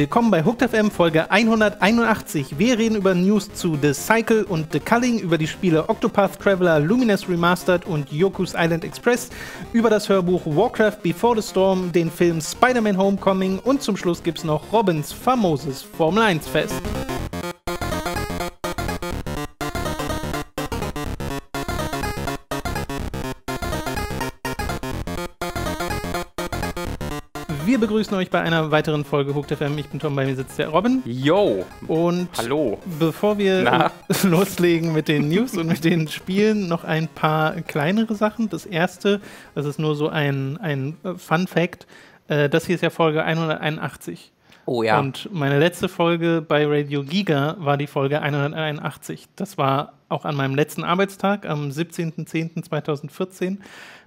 willkommen bei Hooked FM Folge 181. Wir reden über News zu The Cycle und The Culling, über die Spiele Octopath Traveler, Luminous Remastered und Yoku's Island Express, über das Hörbuch Warcraft Before the Storm, den Film Spider-Man Homecoming und zum Schluss gibt's noch Robins famoses Formel 1 Fest. Wir begrüßen euch bei einer weiteren Folge Hooked FM. Ich bin Tom, bei mir sitzt der Robin. Yo! Und hallo! Bevor wir Na? loslegen mit den News und mit den Spielen, noch ein paar kleinere Sachen. Das erste, das ist nur so ein, ein Fun Fact, äh, das hier ist ja Folge 181. Oh ja. Und meine letzte Folge bei Radio Giga war die Folge 181. Das war auch an meinem letzten Arbeitstag am 17.10.2014.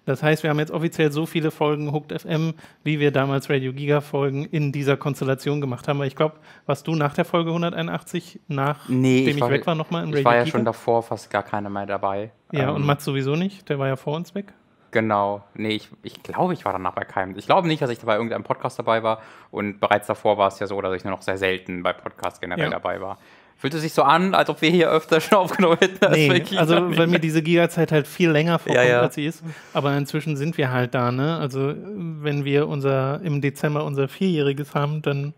Das heißt, wir haben jetzt offiziell so viele Folgen Hooked FM, wie wir damals Radio Giga Folgen in dieser Konstellation gemacht haben. Weil ich glaube, was du nach der Folge 181, nach nee, ich, ich war, weg war, nochmal im Radio Giga? Ich war ja schon davor fast gar keiner mehr dabei. Ja, ähm, und Mats sowieso nicht, der war ja vor uns weg. Genau. Nee, ich, ich glaube, ich war danach bei keinem. Ich glaube nicht, dass ich bei irgendeinem Podcast dabei war. Und bereits davor war es ja so, dass ich nur noch sehr selten bei Podcasts generell ja. dabei war. Fühlt es sich so an, als ob wir hier öfter schon aufgenommen hätten als nee, bei Also, nicht. weil mir diese Gigazeit halt viel länger vorkommt, ja, ja. als sie ist. Aber inzwischen sind wir halt da, ne? Also, wenn wir unser, im Dezember unser Vierjähriges haben, dann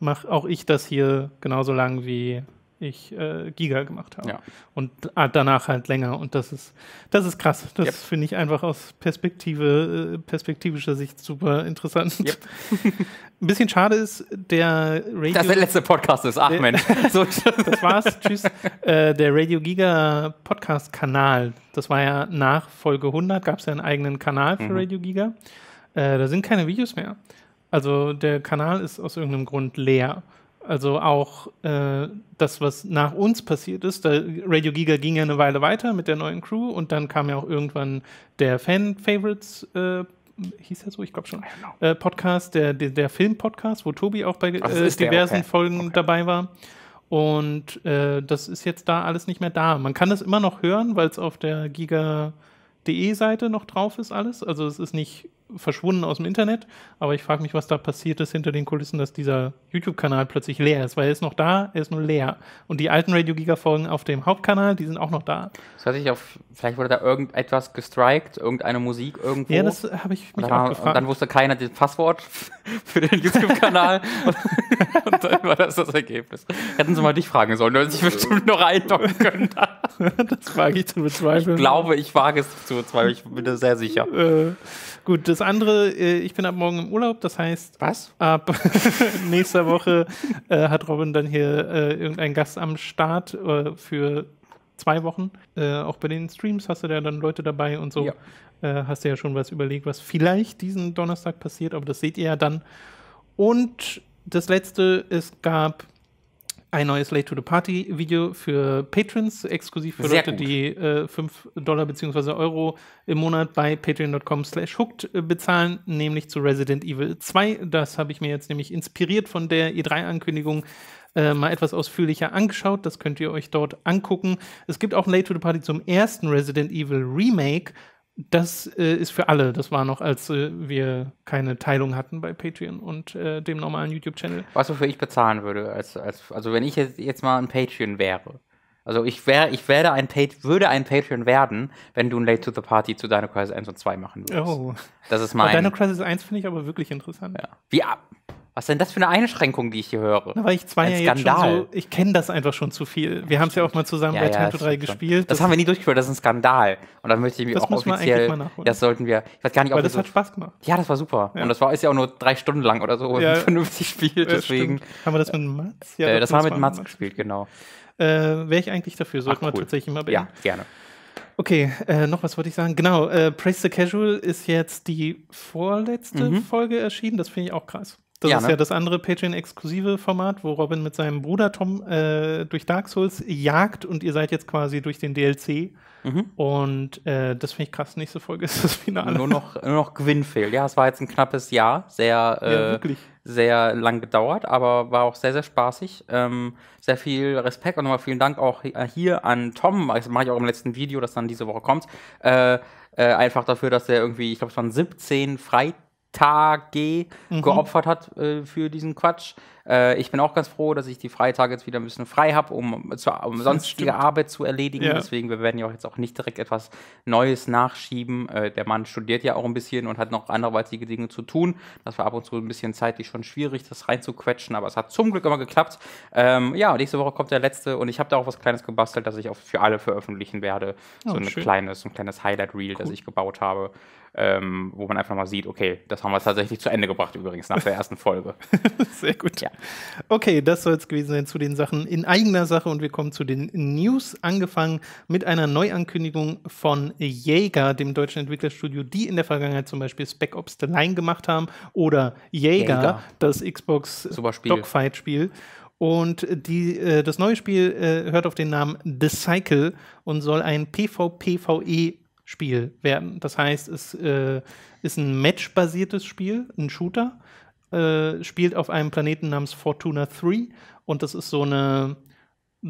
mache auch ich das hier genauso lang, wie ich äh, Giga gemacht habe. Ja. Und ah, danach halt länger. Und das ist, das ist krass. Das yep. finde ich einfach aus Perspektive, äh, perspektivischer Sicht super interessant. Yep. ein bisschen schade ist, der Radio. Das ist der letzte Podcast ist. Ach, Mensch. So. das war's. Tschüss. Äh, der Radio Giga Podcast-Kanal, das war ja nach Folge 100, gab es ja einen eigenen Kanal für mhm. Radio Giga. Äh, da sind keine Videos mehr. Also der Kanal ist aus irgendeinem Grund leer. Also auch äh, das, was nach uns passiert ist. Da Radio Giga ging ja eine Weile weiter mit der neuen Crew und dann kam ja auch irgendwann der Fan-Favorites-Podcast. Äh, hieß er so, ich glaube schon, äh, Podcast, der, der, der Film-Podcast, wo Tobi auch bei äh, diversen okay. Folgen okay. dabei war. Und äh, das ist jetzt da alles nicht mehr da. Man kann es immer noch hören, weil es auf der Giga.de-Seite noch drauf ist, alles. Also es ist nicht verschwunden aus dem Internet. Aber ich frage mich, was da passiert ist hinter den Kulissen, dass dieser YouTube-Kanal plötzlich leer ist, weil er ist noch da, er ist nur leer. Und die alten Radio Giga-Folgen auf dem Hauptkanal, die sind auch noch da. Das hatte ich auf, vielleicht wurde da irgendetwas gestrikt, irgendeine Musik irgendwo. Ja, das habe ich mich auch gefragt. Und dann wusste keiner das Passwort für den YouTube-Kanal. und dann war das das Ergebnis. Hätten sie mal dich fragen sollen, dann hätten sie bestimmt noch eindocken können. das wage ich zu bezweifeln. Ich glaube, ich wage es zu bezweifeln, ich bin da sehr sicher. Äh. Gut, das andere, äh, ich bin ab morgen im Urlaub, das heißt. Was? Ab nächster Woche äh, hat Robin dann hier äh, irgendeinen Gast am Start äh, für zwei Wochen. Äh, auch bei den Streams hast du ja dann Leute dabei und so. Ja. Äh, hast du ja schon was überlegt, was vielleicht diesen Donnerstag passiert, aber das seht ihr ja dann. Und das letzte, es gab ein neues Late to the Party Video für Patrons, exklusiv für Sehr Leute, gut. die äh, 5 Dollar bzw. Euro im Monat bei patreon.com slash hooked äh, bezahlen, nämlich zu Resident Evil 2. Das habe ich mir jetzt nämlich inspiriert von der E3-Ankündigung äh, mal etwas ausführlicher angeschaut. Das könnt ihr euch dort angucken. Es gibt auch ein Late to the Party zum ersten Resident Evil Remake, das äh, ist für alle. Das war noch, als äh, wir keine Teilung hatten bei Patreon und äh, dem normalen YouTube-Channel. Was wofür ich bezahlen würde, als, als, also wenn ich jetzt, jetzt mal ein Patreon wäre. Also ich wäre, ich werde ein würde ein Patreon werden, wenn du ein Late to the Party zu Dino Crisis 1 und 2 machen würdest. Oh. Das ist mein. Dino Crisis 1 finde ich aber wirklich interessant. Ja. Wie was ist denn das für eine Einschränkung, die ich hier höre? Na, weil ich zwei Ein ja Skandal. So, ich kenne das einfach schon zu viel. Wir ja, haben es ja auch mal zusammen ja, bei ja, Tempo 3 gespielt. Das, das, haben wir nie durchgeführt, das ist ein Skandal. Und dann möchte ich mich das auch offiziell. Mal das sollten wir. Ich weiß gar nicht, ob Aber das so, hat Spaß gemacht. Ja, das war super. Und das war ist ja auch nur drei Stunden lang oder so ja, vernünftig Spiel. Deswegen. haben wir das mit Mats? Ja, äh, das haben wir mit Mats gespielt, genau. Äh, Wäre ich eigentlich dafür, sollten cool. wir tatsächlich mal beenden. Ja, gerne. Okay, äh, noch was wollte ich sagen. Genau, äh, Praise the Casual ist jetzt die vorletzte mhm. Folge erschienen. Das finde ich auch krass. Das ja, ist ne? ja das andere Patreon-exklusive Format, wo Robin mit seinem Bruder Tom äh, durch Dark Souls jagt und ihr seid jetzt quasi durch den DLC. Mhm. Und äh, das finde ich krass. Nächste Folge ist das Finale. Nur noch, nur noch Gewinn fehlt. Ja, es war jetzt ein knappes Jahr. Sehr, ja, äh, sehr lang gedauert, aber war auch sehr, sehr spaßig. Ähm, sehr viel Respekt und nochmal vielen Dank auch äh, hier an Tom. Das mache ich auch im letzten Video, das dann diese Woche kommt. Äh, äh einfach dafür, dass er irgendwie, ich glaube, es waren 17 Freitags Tage mhm. geopfert hat äh, für diesen Quatsch. Äh, ich bin auch ganz froh, dass ich die Freitage jetzt wieder ein bisschen frei habe, um, um sonstige Arbeit zu erledigen. Ja. Deswegen, wir werden ja auch jetzt auch nicht direkt etwas Neues nachschieben. Äh, der Mann studiert ja auch ein bisschen und hat noch anderweitige Dinge zu tun. Das war ab und zu ein bisschen zeitlich schon schwierig, das reinzuquetschen, aber es hat zum Glück immer geklappt. Ähm, ja, nächste Woche kommt der letzte und ich habe da auch was Kleines gebastelt, das ich auch für alle veröffentlichen werde. Oh, so, eine schön. kleines, ein kleines Highlight-Reel, cool. das ich gebaut habe ähm, wo man einfach mal sieht, okay, das haben wir tatsächlich zu Ende gebracht übrigens nach der ersten Folge. Sehr gut. Ja. Okay, das soll es gewesen sein zu den Sachen in eigener Sache und wir kommen zu den News, angefangen mit einer Neuankündigung von Jäger, dem deutschen Entwicklerstudio, die in der Vergangenheit zum Beispiel Spec Ops The Line gemacht haben oder Jäger, Jäger. das Xbox Dogfight-Spiel. Und die, äh, das neue Spiel äh, hört auf den Namen The Cycle und soll ein PvPVE Spiel werden. Das heißt, es äh, ist ein matchbasiertes Spiel, ein Shooter, äh, spielt auf einem Planeten namens Fortuna 3 und das ist so eine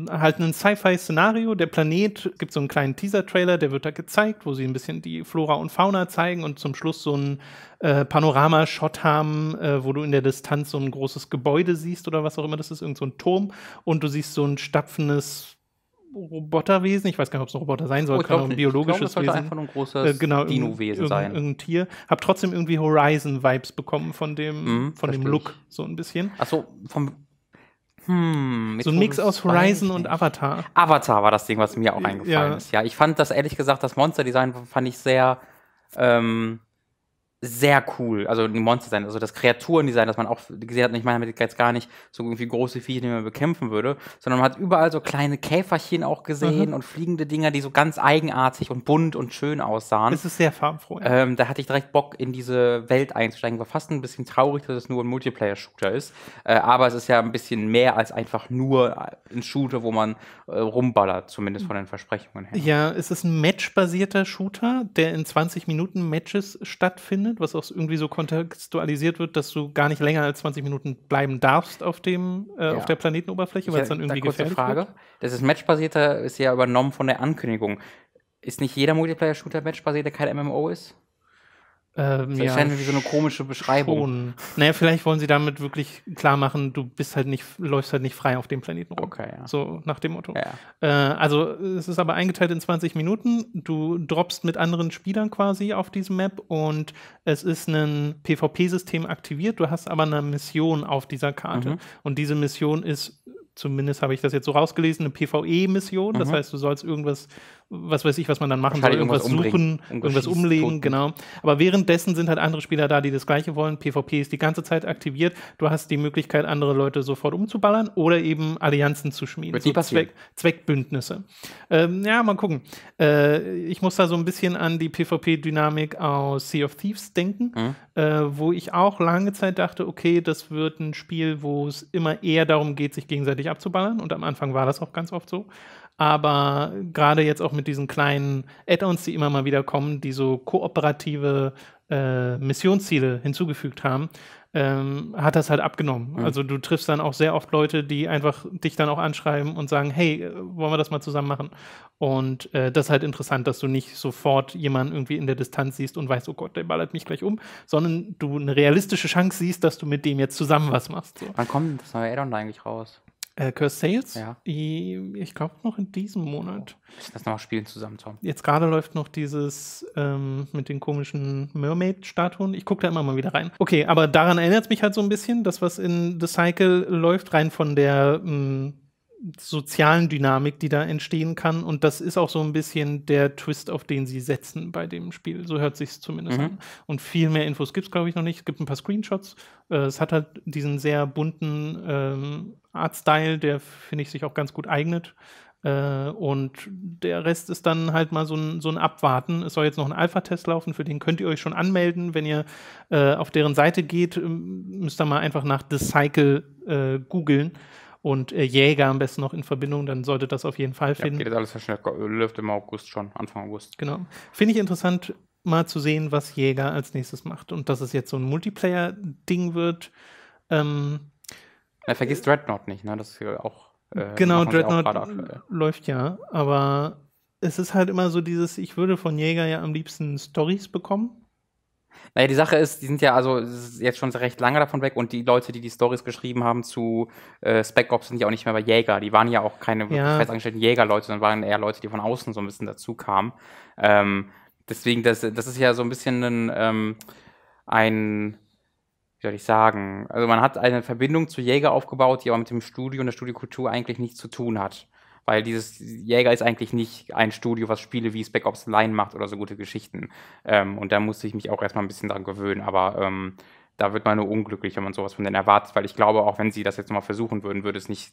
halt ein Sci-Fi-Szenario. Der Planet gibt so einen kleinen Teaser-Trailer, der wird da gezeigt, wo sie ein bisschen die Flora und Fauna zeigen und zum Schluss so einen äh, panorama haben, äh, wo du in der Distanz so ein großes Gebäude siehst oder was auch immer das ist, irgend so ein Turm und du siehst so ein stapfendes Roboterwesen. Ich weiß gar nicht, ob es ein Roboter sein soll. Oh, kann auch ein biologisches ich glaub, das Wesen. einfach nur ein großes äh, genau, Dino-Wesen sein. Irgendein Tier. Hab trotzdem irgendwie Horizon-Vibes bekommen von dem, mhm, von dem Look, so ein bisschen. Achso, vom hm, so ein Mix aus Horizon und Avatar. Avatar war das Ding, was mir auch eingefallen ja. ist. Ja, ich fand das ehrlich gesagt, das Monster-Design fand ich sehr ähm, sehr cool. Also die Monster-Design, also das Kreaturendesign, das man auch gesehen hat. Ich meine damit jetzt gar nicht so irgendwie große Viecher, die man bekämpfen würde, sondern man hat überall so kleine Käferchen auch gesehen mhm. und fliegende Dinger, die so ganz eigenartig und bunt und schön aussahen. Es ist sehr farbenfroh. Ja. Ähm, da hatte ich direkt Bock, in diese Welt einzusteigen. War fast ein bisschen traurig, dass es nur ein Multiplayer-Shooter ist. Äh, aber es ist ja ein bisschen mehr als einfach nur ein Shooter, wo man äh, rumballert, zumindest von den Versprechungen her. Ja, es ist ein matchbasierter Shooter, der in 20 Minuten Matches stattfindet findet, was auch irgendwie so kontextualisiert wird, dass du gar nicht länger als 20 Minuten bleiben darfst auf dem äh, ja. auf der Planetenoberfläche, weil es dann irgendwie da gefährlich Frage. Wird. Das ist matchbasierte, ist ja übernommen von der Ankündigung. Ist nicht jeder Multiplayer-Shooter der kein MMO ist? Ähm, das ja, scheint wie so eine komische Beschreibung. Schon. Naja, vielleicht wollen sie damit wirklich klar machen, du bist halt nicht, läufst halt nicht frei auf dem Planeten rum. Okay, ja. So nach dem Motto. Ja, Äh, also es ist aber eingeteilt in 20 Minuten. Du droppst mit anderen Spielern quasi auf diesem Map und es ist ein PvP-System aktiviert. Du hast aber eine Mission auf dieser Karte. Mhm. Und diese Mission ist zumindest habe ich das jetzt so rausgelesen, eine PvE-Mission. Das mhm. heißt, du sollst irgendwas was weiß ich, was man dann machen soll, irgendwas, irgendwas suchen, irgendwas, irgendwas umlegen, Toten. genau. Aber währenddessen sind halt andere Spieler da, die das Gleiche wollen. PvP ist die ganze Zeit aktiviert. Du hast die Möglichkeit, andere Leute sofort umzuballern oder eben Allianzen zu schmieden. Wird so Zweck, Zweckbündnisse. Ähm, ja, mal gucken. Äh, ich muss da so ein bisschen an die PvP-Dynamik aus Sea of Thieves denken, mhm. äh, wo ich auch lange Zeit dachte, okay, das wird ein Spiel, wo es immer eher darum geht, sich gegenseitig abzuballern. Und am Anfang war das auch ganz oft so. Aber gerade jetzt auch mit diesen kleinen Add-ons, die immer mal wieder kommen, die so kooperative äh, Missionsziele hinzugefügt haben, ähm, hat das halt abgenommen. Mhm. Also du triffst dann auch sehr oft Leute, die einfach dich dann auch anschreiben und sagen, hey, äh, wollen wir das mal zusammen machen? Und äh, das ist halt interessant, dass du nicht sofort jemanden irgendwie in der Distanz siehst und weißt, oh Gott, der ballert mich gleich um, sondern du eine realistische Chance siehst, dass du mit dem jetzt zusammen was machst. So. Wann kommt das neue Addon eigentlich raus? Äh, Curse Sales? Ja. Ich glaube noch in diesem Monat. Oh, das nochmal spielen zusammen, Tom. Jetzt gerade läuft noch dieses ähm, mit den komischen Mermaid-Statuen. Ich gucke da immer mal wieder rein. Okay, aber daran erinnert es mich halt so ein bisschen, das, was in The Cycle läuft, rein von der. Mh, mm, sozialen Dynamik, die da entstehen kann. Und das ist auch so ein bisschen der Twist, auf den sie setzen bei dem Spiel. So hört sich es zumindest mhm. an. Und viel mehr Infos gibt es, glaube ich, noch nicht. Es gibt ein paar Screenshots. Äh, es hat halt diesen sehr bunten ähm, Artstyle, der, finde ich, sich auch ganz gut eignet. Äh, und der Rest ist dann halt mal so ein, so ein Abwarten. Es soll jetzt noch ein Alpha-Test laufen, für den könnt ihr euch schon anmelden. Wenn ihr äh, auf deren Seite geht, ähm, müsst ihr mal einfach nach The Cycle äh, googeln und äh, Jäger am besten noch in Verbindung, dann sollte das auf jeden Fall finden. Ja, geht alles sehr schnell, läuft im August schon, Anfang August. Genau. Finde ich interessant, mal zu sehen, was Jäger als nächstes macht und dass es jetzt so ein Multiplayer-Ding wird. Ähm, ja, vergiss Dreadnought nicht, ne? Das ist ja auch. Äh, genau, Dreadnought läuft ja, aber es ist halt immer so dieses, ich würde von Jäger ja am liebsten Stories bekommen naja, die Sache ist, die sind ja also jetzt schon recht lange davon weg und die Leute, die die Stories geschrieben haben zu äh, Spec Ops, sind ja auch nicht mehr bei Jäger. Die waren ja auch keine ja. festangestellten Jägerleute, sondern waren eher Leute, die von außen so ein bisschen dazu kamen. Ähm, deswegen, das, das ist ja so ein bisschen ein, ähm, ein, wie soll ich sagen, also man hat eine Verbindung zu Jäger aufgebaut, die aber mit dem Studio und der Studiokultur eigentlich nichts zu tun hat. Weil dieses Jäger ist eigentlich nicht ein Studio, was Spiele wie Spec Ops Line macht oder so gute Geschichten. Ähm, und da musste ich mich auch erstmal ein bisschen dran gewöhnen. Aber ähm, da wird man nur unglücklich, wenn man sowas von denen erwartet, weil ich glaube, auch wenn sie das jetzt nochmal versuchen würden, würde es nicht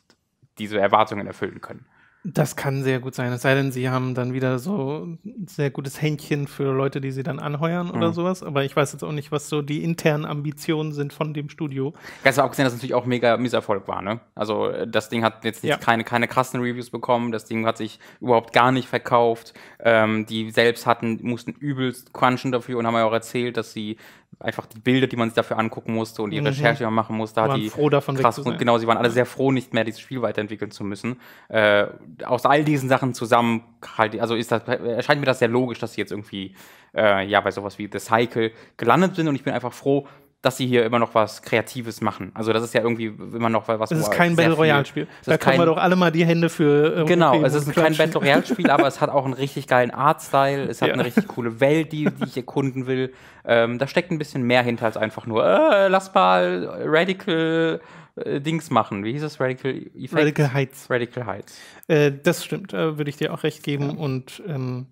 diese Erwartungen erfüllen können. Das kann sehr gut sein. Es sei denn, sie haben dann wieder so ein sehr gutes Händchen für Leute, die sie dann anheuern oder mhm. sowas. Aber ich weiß jetzt auch nicht, was so die internen Ambitionen sind von dem Studio. Ganz abgesehen, dass es natürlich auch mega Misserfolg war, ne? Also äh, das Ding hat jetzt ja. keine, keine krassen Reviews bekommen, das Ding hat sich überhaupt gar nicht verkauft. Ähm, die selbst hatten, mussten übelst crunchen dafür und haben ja auch erzählt, dass sie einfach die Bilder, die man sich dafür angucken musste und die mhm. Recherche, die man machen musste, waren hat die froh davon krass, weg zu sein. genau, sie waren alle sehr froh, nicht mehr dieses Spiel weiterentwickeln zu müssen. Äh, aus all diesen Sachen zusammen, halt, also ist das, erscheint mir das sehr logisch, dass sie jetzt irgendwie äh, ja bei sowas wie The Cycle gelandet sind und ich bin einfach froh, dass sie hier immer noch was Kreatives machen. Also das ist ja irgendwie immer noch was. Es ist kein Battle Royale Spiel. Da können wir doch alle mal die Hände für. Äh, genau, es ist kein Battle Royale Spiel, aber es hat auch einen richtig geilen Artstyle. Es hat ja. eine richtig coole Welt, die, die ich erkunden will. Ähm, da steckt ein bisschen mehr hinter als einfach nur äh, lass mal Radical äh, Dings machen. Wie hieß das? Radical Effects? Radical Heights. Radical Heights. Äh, das stimmt, äh, würde ich dir auch recht geben. Ja. Und ähm,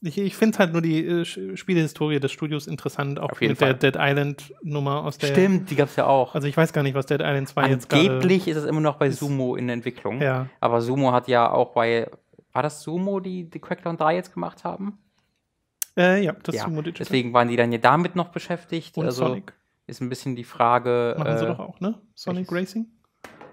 ich, ich finde halt nur die äh, Spielehistorie des Studios interessant, auch mit Fall. der Dead Island Nummer aus der. Stimmt, die gab es ja auch. Also ich weiß gar nicht, was Dead Island 2 Angeblich jetzt gerade Angeblich ist es immer noch bei ist, Sumo in Entwicklung. Ja. Aber Sumo hat ja auch bei. War das Sumo, die, die Crackdown 3 jetzt gemacht haben? Äh, ja, das ja. Sumo Digital. Deswegen waren die dann ja damit noch beschäftigt. Und also, Sonic ist ein bisschen die Frage. Machen sie äh, doch auch, ne? Sonic ich, Racing?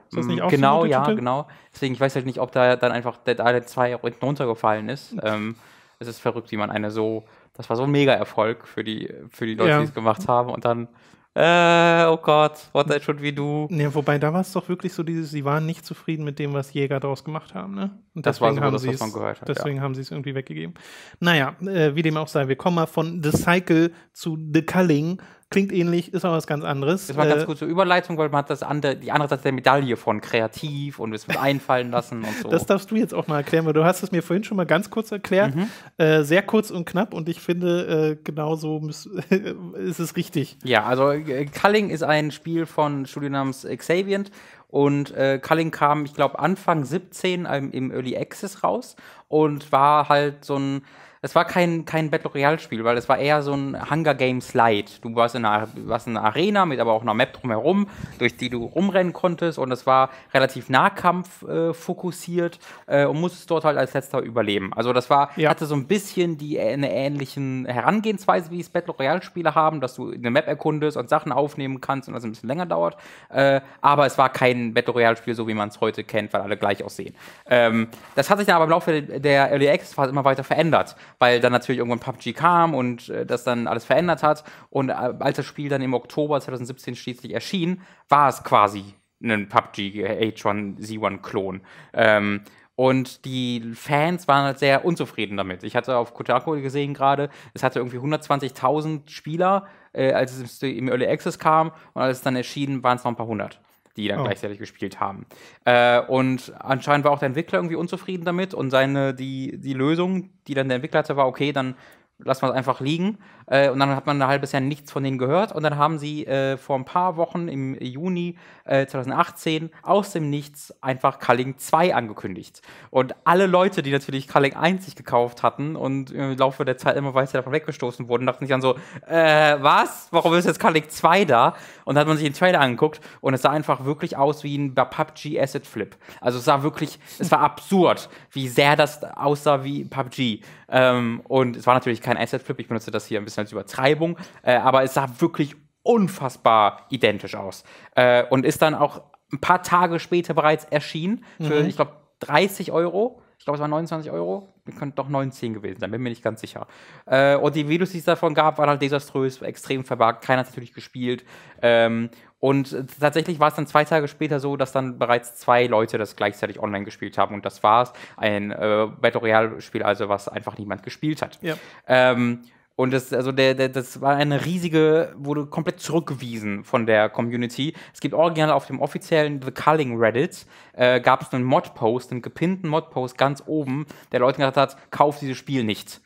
Ist das mm, nicht auch genau, ja, genau. Deswegen, ich weiß halt nicht, ob da dann einfach Dead Island 2 auch hinten runtergefallen ist. Ähm, es ist verrückt, wie man eine so, das war so ein Mega-Erfolg für die, für die Leute, ja. die es gemacht haben und dann äh, oh Gott, what that should we do? Ja, wobei da war es doch wirklich so dieses, sie waren nicht zufrieden mit dem, was Jäger daraus gemacht haben, ne? Und das war so haben das, was man gehört hat. Deswegen ja. haben sie es irgendwie weggegeben. Naja, äh, wie dem auch sei, wir kommen mal von The Cycle zu The Culling klingt ähnlich, ist aber was ganz anderes. Das war äh, ganz kurze Überleitung, weil man hat das andere, die andere Seite der Medaille von kreativ und es wird einfallen lassen und so. Das darfst du jetzt auch mal erklären, weil du hast es mir vorhin schon mal ganz kurz erklärt. Mhm. Äh, sehr kurz und knapp und ich finde, äh, genau so ist es richtig. Ja, also äh, Culling ist ein Spiel von Studio namens Xavient und äh, Culling kam, ich glaube, Anfang 17 im, ähm, im Early Access raus und war halt so ein es war kein, kein Battle Royale-Spiel, weil es war eher so ein Hunger Games Light. Du warst in, einer, warst in einer Arena mit aber auch einer Map drumherum, durch die du rumrennen konntest und es war relativ Nahkampf äh, fokussiert äh, und musstest dort halt als letzter überleben. Also das war, ja. hatte so ein bisschen die äh, eine ähnlichen Herangehensweise, wie es Battle Royale-Spiele haben, dass du eine Map erkundest und Sachen aufnehmen kannst und das ein bisschen länger dauert. Äh, aber es war kein Battle Royale-Spiel, so wie man es heute kennt, weil alle gleich aussehen. Ähm, das hat sich dann aber im Laufe der Early Access-Phase immer weiter verändert weil dann natürlich irgendwann PUBG kam und äh, das dann alles verändert hat. Und äh, als das Spiel dann im Oktober 2017 schließlich erschien, war es quasi ein PUBG H1Z1-Klon. Äh, ähm, und die Fans waren halt sehr unzufrieden damit. Ich hatte auf Kotaku gesehen gerade, es hatte irgendwie 120.000 Spieler, äh, als es im Early Access kam. Und als es dann erschien, waren es noch ein paar hundert die dann oh. gleichzeitig gespielt haben. Äh, und anscheinend war auch der Entwickler irgendwie unzufrieden damit und seine, die, die Lösung, die dann der Entwickler hatte, war, okay, dann lassen wir es einfach liegen. Äh, und dann hat man ein halbes Jahr nichts von denen gehört. Und dann haben sie äh, vor ein paar Wochen im Juni äh, 2018 aus dem Nichts einfach Culling 2 angekündigt. Und alle Leute, die natürlich Culling 1 sich gekauft hatten und im Laufe der Zeit immer weiter davon weggestoßen wurden, dachten sich dann so, äh, was? Warum ist jetzt Culling 2 da? Und dann hat man sich den Trailer angeguckt und es sah einfach wirklich aus wie ein PUBG Asset Flip. Also es sah wirklich, es war absurd, wie sehr das aussah wie PUBG. Ähm, und es war natürlich kein Asset Flip, ich benutze das hier ein bisschen als Übertreibung, äh, aber es sah wirklich unfassbar identisch aus. Äh, und ist dann auch ein paar Tage später bereits erschienen für, mhm. ich glaube, 30 Euro. Ich glaube, es waren 29 Euro. Könnte doch 19 gewesen sein, bin mir nicht ganz sicher. Äh, und die Videos, die es davon gab, waren halt desaströs, extrem verwagt. Keiner hat es natürlich gespielt. Ähm, und tatsächlich war es dann zwei Tage später so, dass dann bereits zwei Leute das gleichzeitig online gespielt haben. Und das war es. Ein äh, Battle Royale-Spiel, also was einfach niemand gespielt hat. Ja. Ähm, und das, also der, der, das war eine riesige, wurde komplett zurückgewiesen von der Community. Es gibt original auf dem offiziellen The Culling Reddit, äh, gab es einen Mod-Post, einen gepinnten Mod-Post ganz oben, der Leuten gesagt hat, kauf dieses Spiel nicht.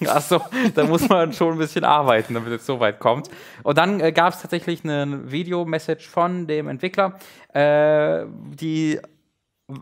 Achso, also, da muss man schon ein bisschen arbeiten, damit es so weit kommt. Und dann äh, gab es tatsächlich eine Video-Message von dem Entwickler, äh, die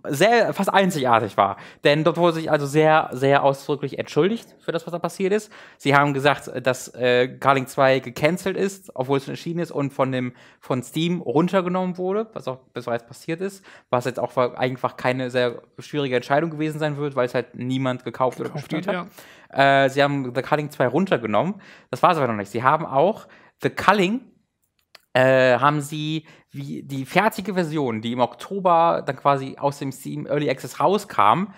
sehr, fast einzigartig war. Denn dort wurde sich also sehr, sehr ausdrücklich entschuldigt für das, was da passiert ist. Sie haben gesagt, dass äh, Carling 2 gecancelt ist, obwohl es schon erschienen ist und von dem, von Steam runtergenommen wurde, was auch bisweilen passiert ist, was jetzt auch einfach keine sehr schwierige Entscheidung gewesen sein wird, weil es halt niemand gekauft, gekauft oder gespielt hat. Ja. Äh, sie haben The Culling 2 runtergenommen. Das war es aber noch nicht. Sie haben auch The Culling äh, haben sie wie die fertige Version, die im Oktober dann quasi aus dem Steam Early Access rauskam,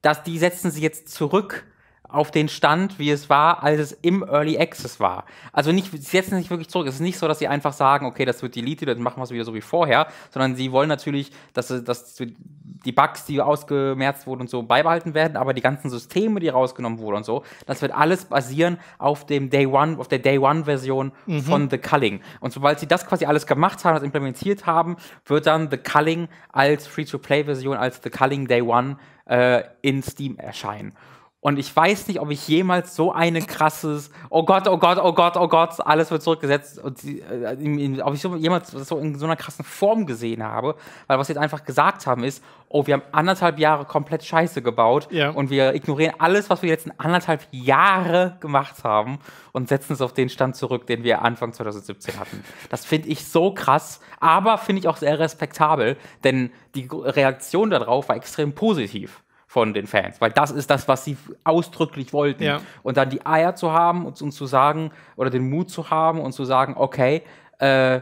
dass die setzen sie jetzt zurück auf den Stand, wie es war, als es im Early Access war. Also nicht, sie setzen sich wirklich zurück. Es ist nicht so, dass sie einfach sagen, okay, das wird deleted, dann machen wir es wieder so wie vorher, sondern sie wollen natürlich, dass, dass die Bugs, die ausgemerzt wurden und so, beibehalten werden, aber die ganzen Systeme, die rausgenommen wurden und so, das wird alles basieren auf dem Day One, auf der Day One-Version mhm. von The Culling. Und sobald sie das quasi alles gemacht haben, das implementiert haben, wird dann The Culling als Free-to-Play-Version, als The Culling Day One äh, in Steam erscheinen. Und ich weiß nicht, ob ich jemals so eine krasses, oh Gott, oh Gott, oh Gott, oh Gott, alles wird zurückgesetzt, und die, äh, ob ich so jemals so in so einer krassen Form gesehen habe. Weil was sie jetzt einfach gesagt haben ist, oh, wir haben anderthalb Jahre komplett Scheiße gebaut ja. und wir ignorieren alles, was wir jetzt in anderthalb Jahre gemacht haben und setzen es auf den Stand zurück, den wir Anfang 2017 hatten. Das finde ich so krass, aber finde ich auch sehr respektabel, denn die Reaktion darauf war extrem positiv von den Fans, weil das ist das, was sie ausdrücklich wollten. Ja. Und dann die Eier zu haben und, und, zu sagen, oder den Mut zu haben und zu sagen, okay, äh,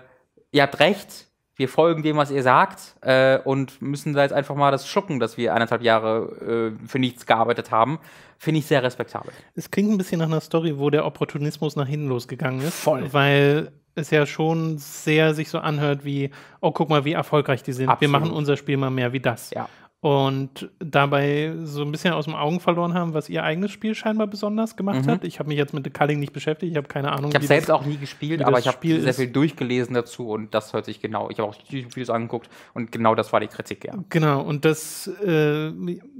ihr habt recht, wir folgen dem, was ihr sagt äh, und müssen da jetzt einfach mal das schlucken, dass wir eineinhalb Jahre äh, für nichts gearbeitet haben, finde ich sehr respektabel. Es klingt ein bisschen nach einer Story, wo der Opportunismus nach hinten losgegangen ist. Voll. Weil es ja schon sehr sich so anhört wie, oh, guck mal, wie erfolgreich die sind. Absolut. Wir machen unser Spiel mal mehr wie das. Ja und dabei so ein bisschen aus dem Augen verloren haben, was ihr eigenes Spiel scheinbar besonders gemacht mhm. hat. Ich habe mich jetzt mit The Culling nicht beschäftigt, ich habe keine Ahnung. Ich habe selbst das, auch nie gespielt, aber ich habe sehr viel durchgelesen dazu und das hört sich genau. Ich habe auch YouTube-Videos angeguckt und genau das war die Kritik, ja. Genau, und das äh,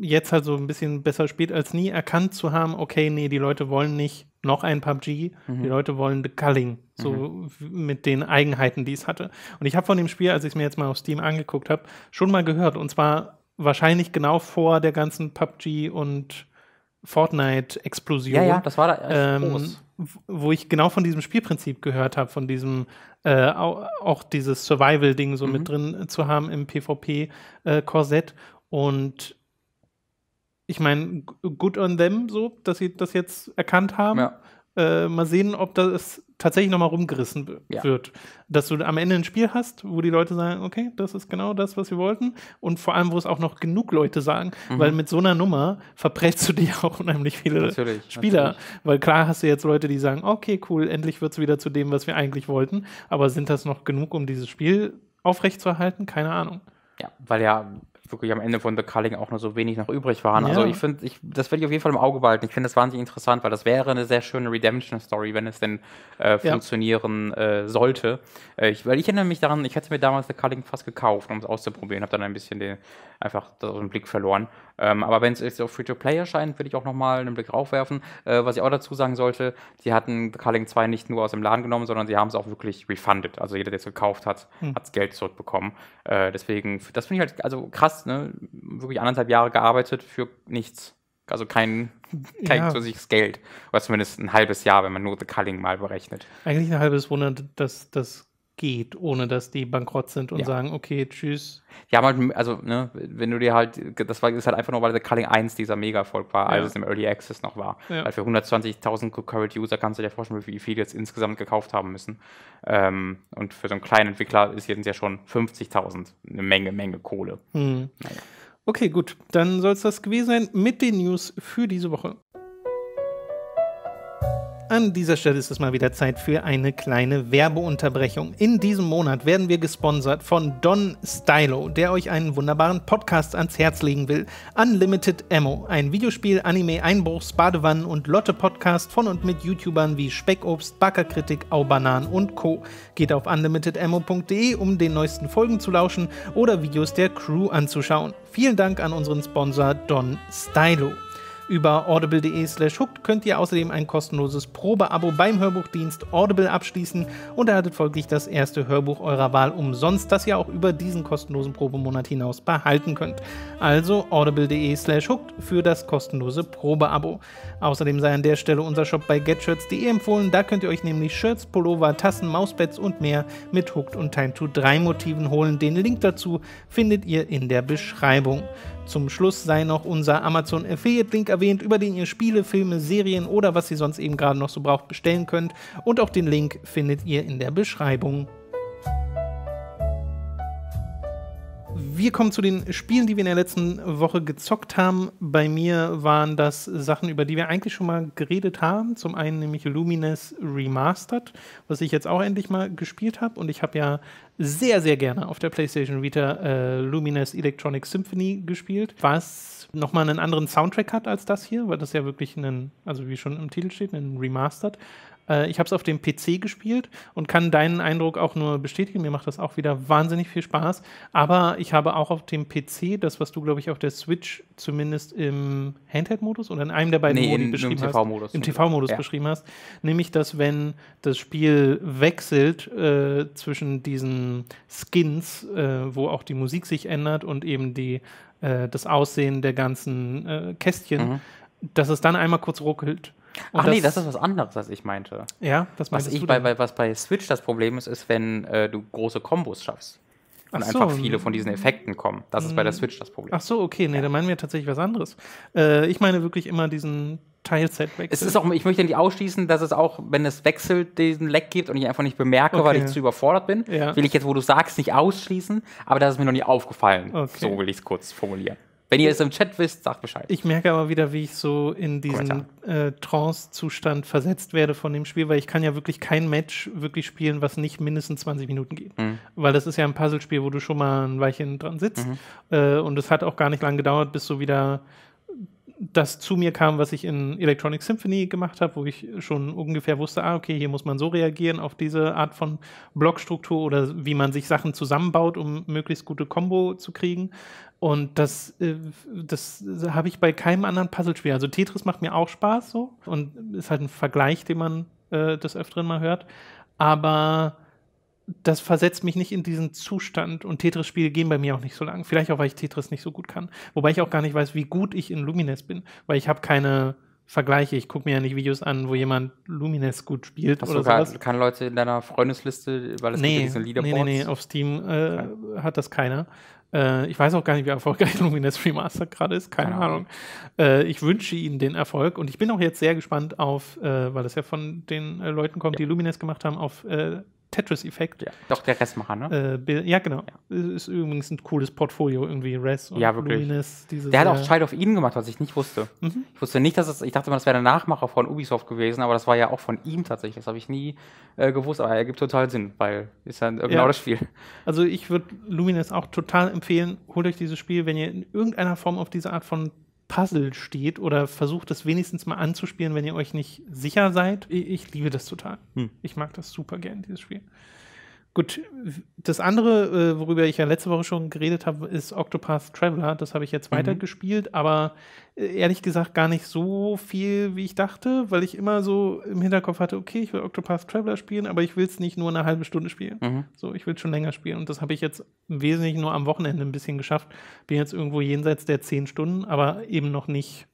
jetzt halt so ein bisschen besser spielt als nie erkannt zu haben, okay, nee, die Leute wollen nicht noch ein PUBG, mhm. die Leute wollen The Culling, so mhm. mit den Eigenheiten, die es hatte. Und ich habe von dem Spiel, als ich es mir jetzt mal auf Steam angeguckt habe, schon mal gehört und zwar wahrscheinlich genau vor der ganzen PUBG und Fortnite-Explosion. Ja, ja, das war da ähm, groß. Wo ich genau von diesem Spielprinzip gehört habe, von diesem äh, auch dieses Survival-Ding so mhm. mit drin zu haben im PvP-Korsett. Äh, und ich meine, good on them, so, dass sie das jetzt erkannt haben. Ja. Äh, mal sehen, ob das tatsächlich nochmal rumgerissen ja. wird. Dass du am Ende ein Spiel hast, wo die Leute sagen, okay, das ist genau das, was wir wollten. Und vor allem, wo es auch noch genug Leute sagen, mhm. weil mit so einer Nummer verprägst du dir auch unheimlich viele natürlich, Spieler. Natürlich. Weil klar hast du jetzt Leute, die sagen, okay, cool, endlich wird es wieder zu dem, was wir eigentlich wollten. Aber sind das noch genug, um dieses Spiel aufrechtzuerhalten? Keine Ahnung. Ja, weil ja wirklich am Ende von The Culling auch nur so wenig noch übrig waren. Also ja. Also ich finde, ich, das werde ich auf jeden Fall im Auge behalten. Ich finde das wahnsinnig interessant, weil das wäre eine sehr schöne Redemption-Story, wenn es denn äh, funktionieren ja. äh, sollte. Äh, ich, weil ich erinnere mich daran, ich hätte mir damals The Culling fast gekauft, um es auszuprobieren, habe dann ein bisschen den, einfach den Blick verloren ähm, aber wenn es jetzt auf Free-to-Play erscheint, würde ich auch nochmal einen Blick raufwerfen. Äh, was ich auch dazu sagen sollte, die hatten The Culling 2 nicht nur aus dem Laden genommen, sondern sie haben es auch wirklich refunded. Also jeder, der es gekauft hat, hm. hat das Geld zurückbekommen. Äh, deswegen, das finde ich halt also krass, ne? Wirklich anderthalb Jahre gearbeitet für nichts. Also kein, kein ja. zusätzliches Geld. Oder zumindest ein halbes Jahr, wenn man nur The Culling mal berechnet. Eigentlich ein halbes Wunder, dass das geht, ohne dass die bankrott sind und ja. sagen, okay, tschüss. Ja, halt, also, ne, wenn du dir halt, das war, ist halt einfach nur, weil der Culling 1 dieser Mega-Erfolg war, ja. als es im Early Access noch war. Ja. Weil für 120.000 Concurrent User kannst du dir vorstellen, wie viele jetzt insgesamt gekauft haben müssen. Ähm, und für so einen kleinen Entwickler ist jetzt ja schon 50.000 eine Menge, Menge Kohle. Mhm. Naja. Okay, gut. Dann soll es das gewesen sein mit den News für diese Woche. An dieser Stelle ist es mal wieder Zeit für eine kleine Werbeunterbrechung. In diesem Monat werden wir gesponsert von Don Stylo, der euch einen wunderbaren Podcast ans Herz legen will. Unlimited Ammo, ein Videospiel, Anime, Einbruchs, Badewannen und Lotte-Podcast von und mit YouTubern wie Speckobst, Backerkritik, Aubanan und Co. Geht auf unlimitedammo.de, um den neuesten Folgen zu lauschen oder Videos der Crew anzuschauen. Vielen Dank an unseren Sponsor Don Stylo. Über audible.de slash hooked könnt ihr außerdem ein kostenloses Probeabo beim Hörbuchdienst Audible abschließen und erhaltet folglich das erste Hörbuch eurer Wahl umsonst, das ihr auch über diesen kostenlosen Probemonat hinaus behalten könnt. Also audible.de slash hooked für das kostenlose Probeabo. Außerdem sei an der Stelle unser Shop bei getshirts.de empfohlen, da könnt ihr euch nämlich Shirts, Pullover, Tassen, Mauspads und mehr mit Hooked und Time to 3 Motiven holen. Den Link dazu findet ihr in der Beschreibung. Zum Schluss sei noch unser Amazon Affiliate Link erwähnt, über den ihr Spiele, Filme, Serien oder was ihr sonst eben gerade noch so braucht bestellen könnt. Und auch den Link findet ihr in der Beschreibung. Wir kommen zu den Spielen, die wir in der letzten Woche gezockt haben. Bei mir waren das Sachen, über die wir eigentlich schon mal geredet haben. Zum einen nämlich Lumines Remastered, was ich jetzt auch endlich mal gespielt habe. Und ich habe ja sehr, sehr gerne auf der PlayStation Vita äh, Lumines Electronic Symphony gespielt, was nochmal einen anderen Soundtrack hat als das hier, weil das ja wirklich einen, also wie schon im Titel steht, einen Remastered. Äh, ich habe es auf dem PC gespielt und kann deinen Eindruck auch nur bestätigen. Mir macht das auch wieder wahnsinnig viel Spaß. Aber ich habe auch auf dem PC das, was du, glaube ich, auf der Switch zumindest im Handheld-Modus oder in einem der beiden nee, Modi in, beschrieben im TV-Modus Im TV-Modus ja. beschrieben hast. Nämlich, dass wenn das Spiel wechselt äh, zwischen diesen Skins, äh, wo auch die Musik sich ändert und eben die, äh, das Aussehen der ganzen äh, Kästchen, mhm dass es dann einmal kurz ruckelt und Ach das nee, das ist was anderes, was ich meinte. Ja, das was ich bei, bei, Was bei Switch das Problem ist, ist, wenn äh, du große Kombos schaffst. Und so. einfach viele von diesen Effekten kommen. Das ist bei der mm. Switch das Problem. Ach so, okay, nee, ja. dann meinen wir tatsächlich was anderes. Äh, ich meine wirklich immer diesen Teilzeitwechsel. Es ist auch, ich möchte nicht ausschließen, dass es auch, wenn es wechselt, diesen Leck gibt und ich einfach nicht bemerke, okay. weil ich zu überfordert bin. Ja. Will ich jetzt, wo du sagst, nicht ausschließen, aber das ist mir noch nie aufgefallen. Okay. So will ich es kurz formulieren. Wenn ihr es im Chat wisst, sagt Bescheid. Ich merke aber wieder, wie ich so in diesen äh, Trance-Zustand versetzt werde von dem Spiel, weil ich kann ja wirklich kein Match wirklich spielen, was nicht mindestens 20 Minuten geht. Mhm. Weil das ist ja ein Puzzlespiel, wo du schon mal ein Weilchen dran sitzt. Mhm. Äh, und es hat auch gar nicht lange gedauert, bis so wieder das zu mir kam, was ich in Electronic Symphony gemacht habe, wo ich schon ungefähr wusste, ah, okay, hier muss man so reagieren auf diese Art von Blockstruktur oder wie man sich Sachen zusammenbaut, um möglichst gute Combo zu kriegen. Und das, äh, das habe ich bei keinem anderen Puzzlespiel. Also Tetris macht mir auch Spaß so und ist halt ein Vergleich, den man äh, des Öfteren mal hört. Aber das versetzt mich nicht in diesen Zustand und Tetris-Spiele gehen bei mir auch nicht so lang. Vielleicht auch, weil ich Tetris nicht so gut kann. Wobei ich auch gar nicht weiß, wie gut ich in Lumines bin, weil ich habe keine vergleiche. Ich gucke mir ja nicht Videos an, wo jemand Lumines gut spielt Hast oder sogar, sowas. Keine Leute in deiner Freundesliste, weil es nee, diese Leaderboards. Nee, nee, nee, auf Steam äh, hat das keiner. Äh, ich weiß auch gar nicht, wie erfolgreich Lumines Remaster gerade ist, keine, keine Ahnung. Äh, ich wünsche ihnen den Erfolg und ich bin auch jetzt sehr gespannt auf, äh, weil es ja von den Leuten kommt, ja. die Lumines gemacht haben, auf Tetris-Effekt. Ja, doch, der Rest machen, ne? Äh, ja, genau. Ja. Ist übrigens ein cooles Portfolio irgendwie. Res und ja, wirklich. Luminous, dieses, der hat auch Child of Eden gemacht, was ich nicht wusste. Mhm. Ich wusste nicht, dass das, ich dachte mal, das wäre der Nachmacher von Ubisoft gewesen, aber das war ja auch von ihm tatsächlich. Das habe ich nie äh, gewusst, aber er gibt total Sinn, weil ist ja genau ja. das Spiel. Also ich würde Lumines auch total empfehlen, holt euch dieses Spiel, wenn ihr in irgendeiner Form auf diese Art von Puzzle steht oder versucht es wenigstens mal anzuspielen, wenn ihr euch nicht sicher seid. Ich liebe das total. Hm. Ich mag das super gern, dieses Spiel. Gut, das andere, äh, worüber ich ja letzte Woche schon geredet habe, ist Octopath Traveler. Das habe ich jetzt mhm. weitergespielt, aber äh, ehrlich gesagt gar nicht so viel, wie ich dachte, weil ich immer so im Hinterkopf hatte, okay, ich will Octopath Traveler spielen, aber ich will es nicht nur eine halbe Stunde spielen. Mhm. So, ich will schon länger spielen. Und das habe ich jetzt im Wesentlichen nur am Wochenende ein bisschen geschafft. Bin jetzt irgendwo jenseits der zehn Stunden, aber eben noch nicht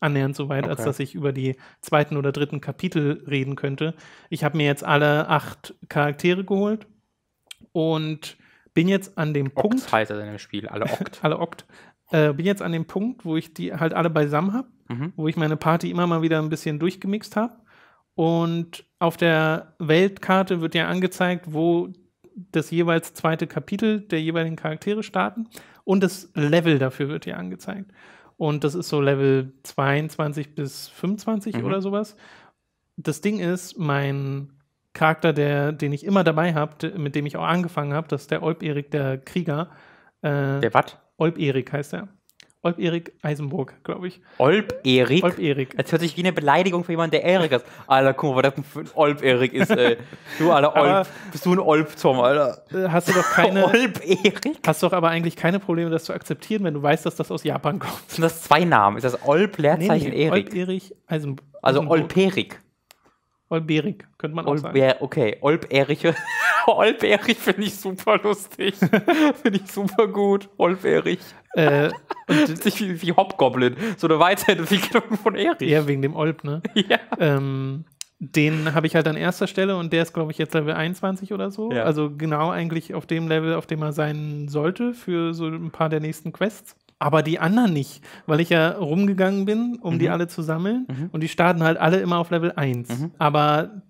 annähernd so weit, okay. als dass ich über die zweiten oder dritten Kapitel reden könnte. Ich habe mir jetzt alle acht Charaktere geholt und bin jetzt an dem Oct Punkt. heißt das in dem Spiel, alle Okt. alle Okt. Äh, bin jetzt an dem Punkt, wo ich die halt alle beisammen habe, mhm. wo ich meine Party immer mal wieder ein bisschen durchgemixt habe. Und auf der Weltkarte wird ja angezeigt, wo das jeweils zweite Kapitel der jeweiligen Charaktere starten. Und das Level dafür wird ja angezeigt. Und das ist so Level 22 bis 25 mhm. oder sowas. Das Ding ist, mein Charakter, der, den ich immer dabei habe, mit dem ich auch angefangen habe, das ist der Olb-Erik, der Krieger. Äh, der was? Olb-Erik heißt er. Olb-Erik Eisenburg, glaube ich. Olb-Erik? Olb-Erik. Als hört sich wie eine Beleidigung für jemanden, der Erik ist. Alter, guck mal, was das für ein Olb-Erik ist, ey. Du, Alter, Olb. Bist du ein Olb-Tom, Alter? Äh, hast du doch keine. Olb-Erik? Hast du doch aber eigentlich keine Probleme, das zu akzeptieren, wenn du weißt, dass das aus Japan kommt. Sind das zwei Namen? Ist das Olb, Leerzeichen, nee, nee, Erik? Olb-Erik also Eisenburg. Also Olb-Erik. Olberik, könnte man auch sagen. Okay, Olberiche. Olberich finde ich super lustig. finde ich super gut. Olberich. Äh, und nicht wie, wie Hobgoblin. So eine Weiterentwicklung von Erich. Ja, wegen dem Olb, ne? Ja. Ähm, den habe ich halt an erster Stelle und der ist, glaube ich, jetzt Level 21 oder so. Ja. Also genau eigentlich auf dem Level, auf dem er sein sollte für so ein paar der nächsten Quests aber die anderen nicht, weil ich ja rumgegangen bin, um mhm. die alle zu sammeln mhm. und die starten halt alle immer auf Level 1. Mhm. Aber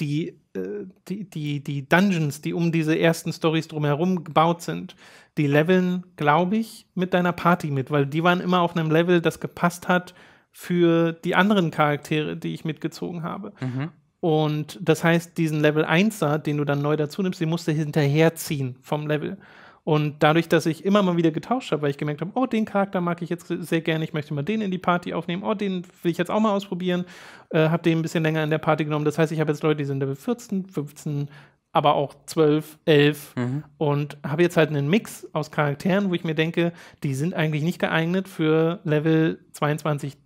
die, äh, die, die, die Dungeons, die um diese ersten Stories drumherum gebaut sind, die leveln, glaube ich, mit deiner Party mit, weil die waren immer auf einem Level, das gepasst hat für die anderen Charaktere, die ich mitgezogen habe. Mhm. Und das heißt, diesen Level 1er, den du dann neu dazu nimmst, den musst du hinterherziehen vom Level. Und dadurch, dass ich immer mal wieder getauscht habe, weil ich gemerkt habe, oh, den Charakter mag ich jetzt sehr gerne, ich möchte mal den in die Party aufnehmen, oh, den will ich jetzt auch mal ausprobieren, äh, habe den ein bisschen länger in der Party genommen. Das heißt, ich habe jetzt Leute, die sind Level 14, 15, aber auch 12, 11 mhm. und habe jetzt halt einen Mix aus Charakteren, wo ich mir denke, die sind eigentlich nicht geeignet für Level 22. Äh,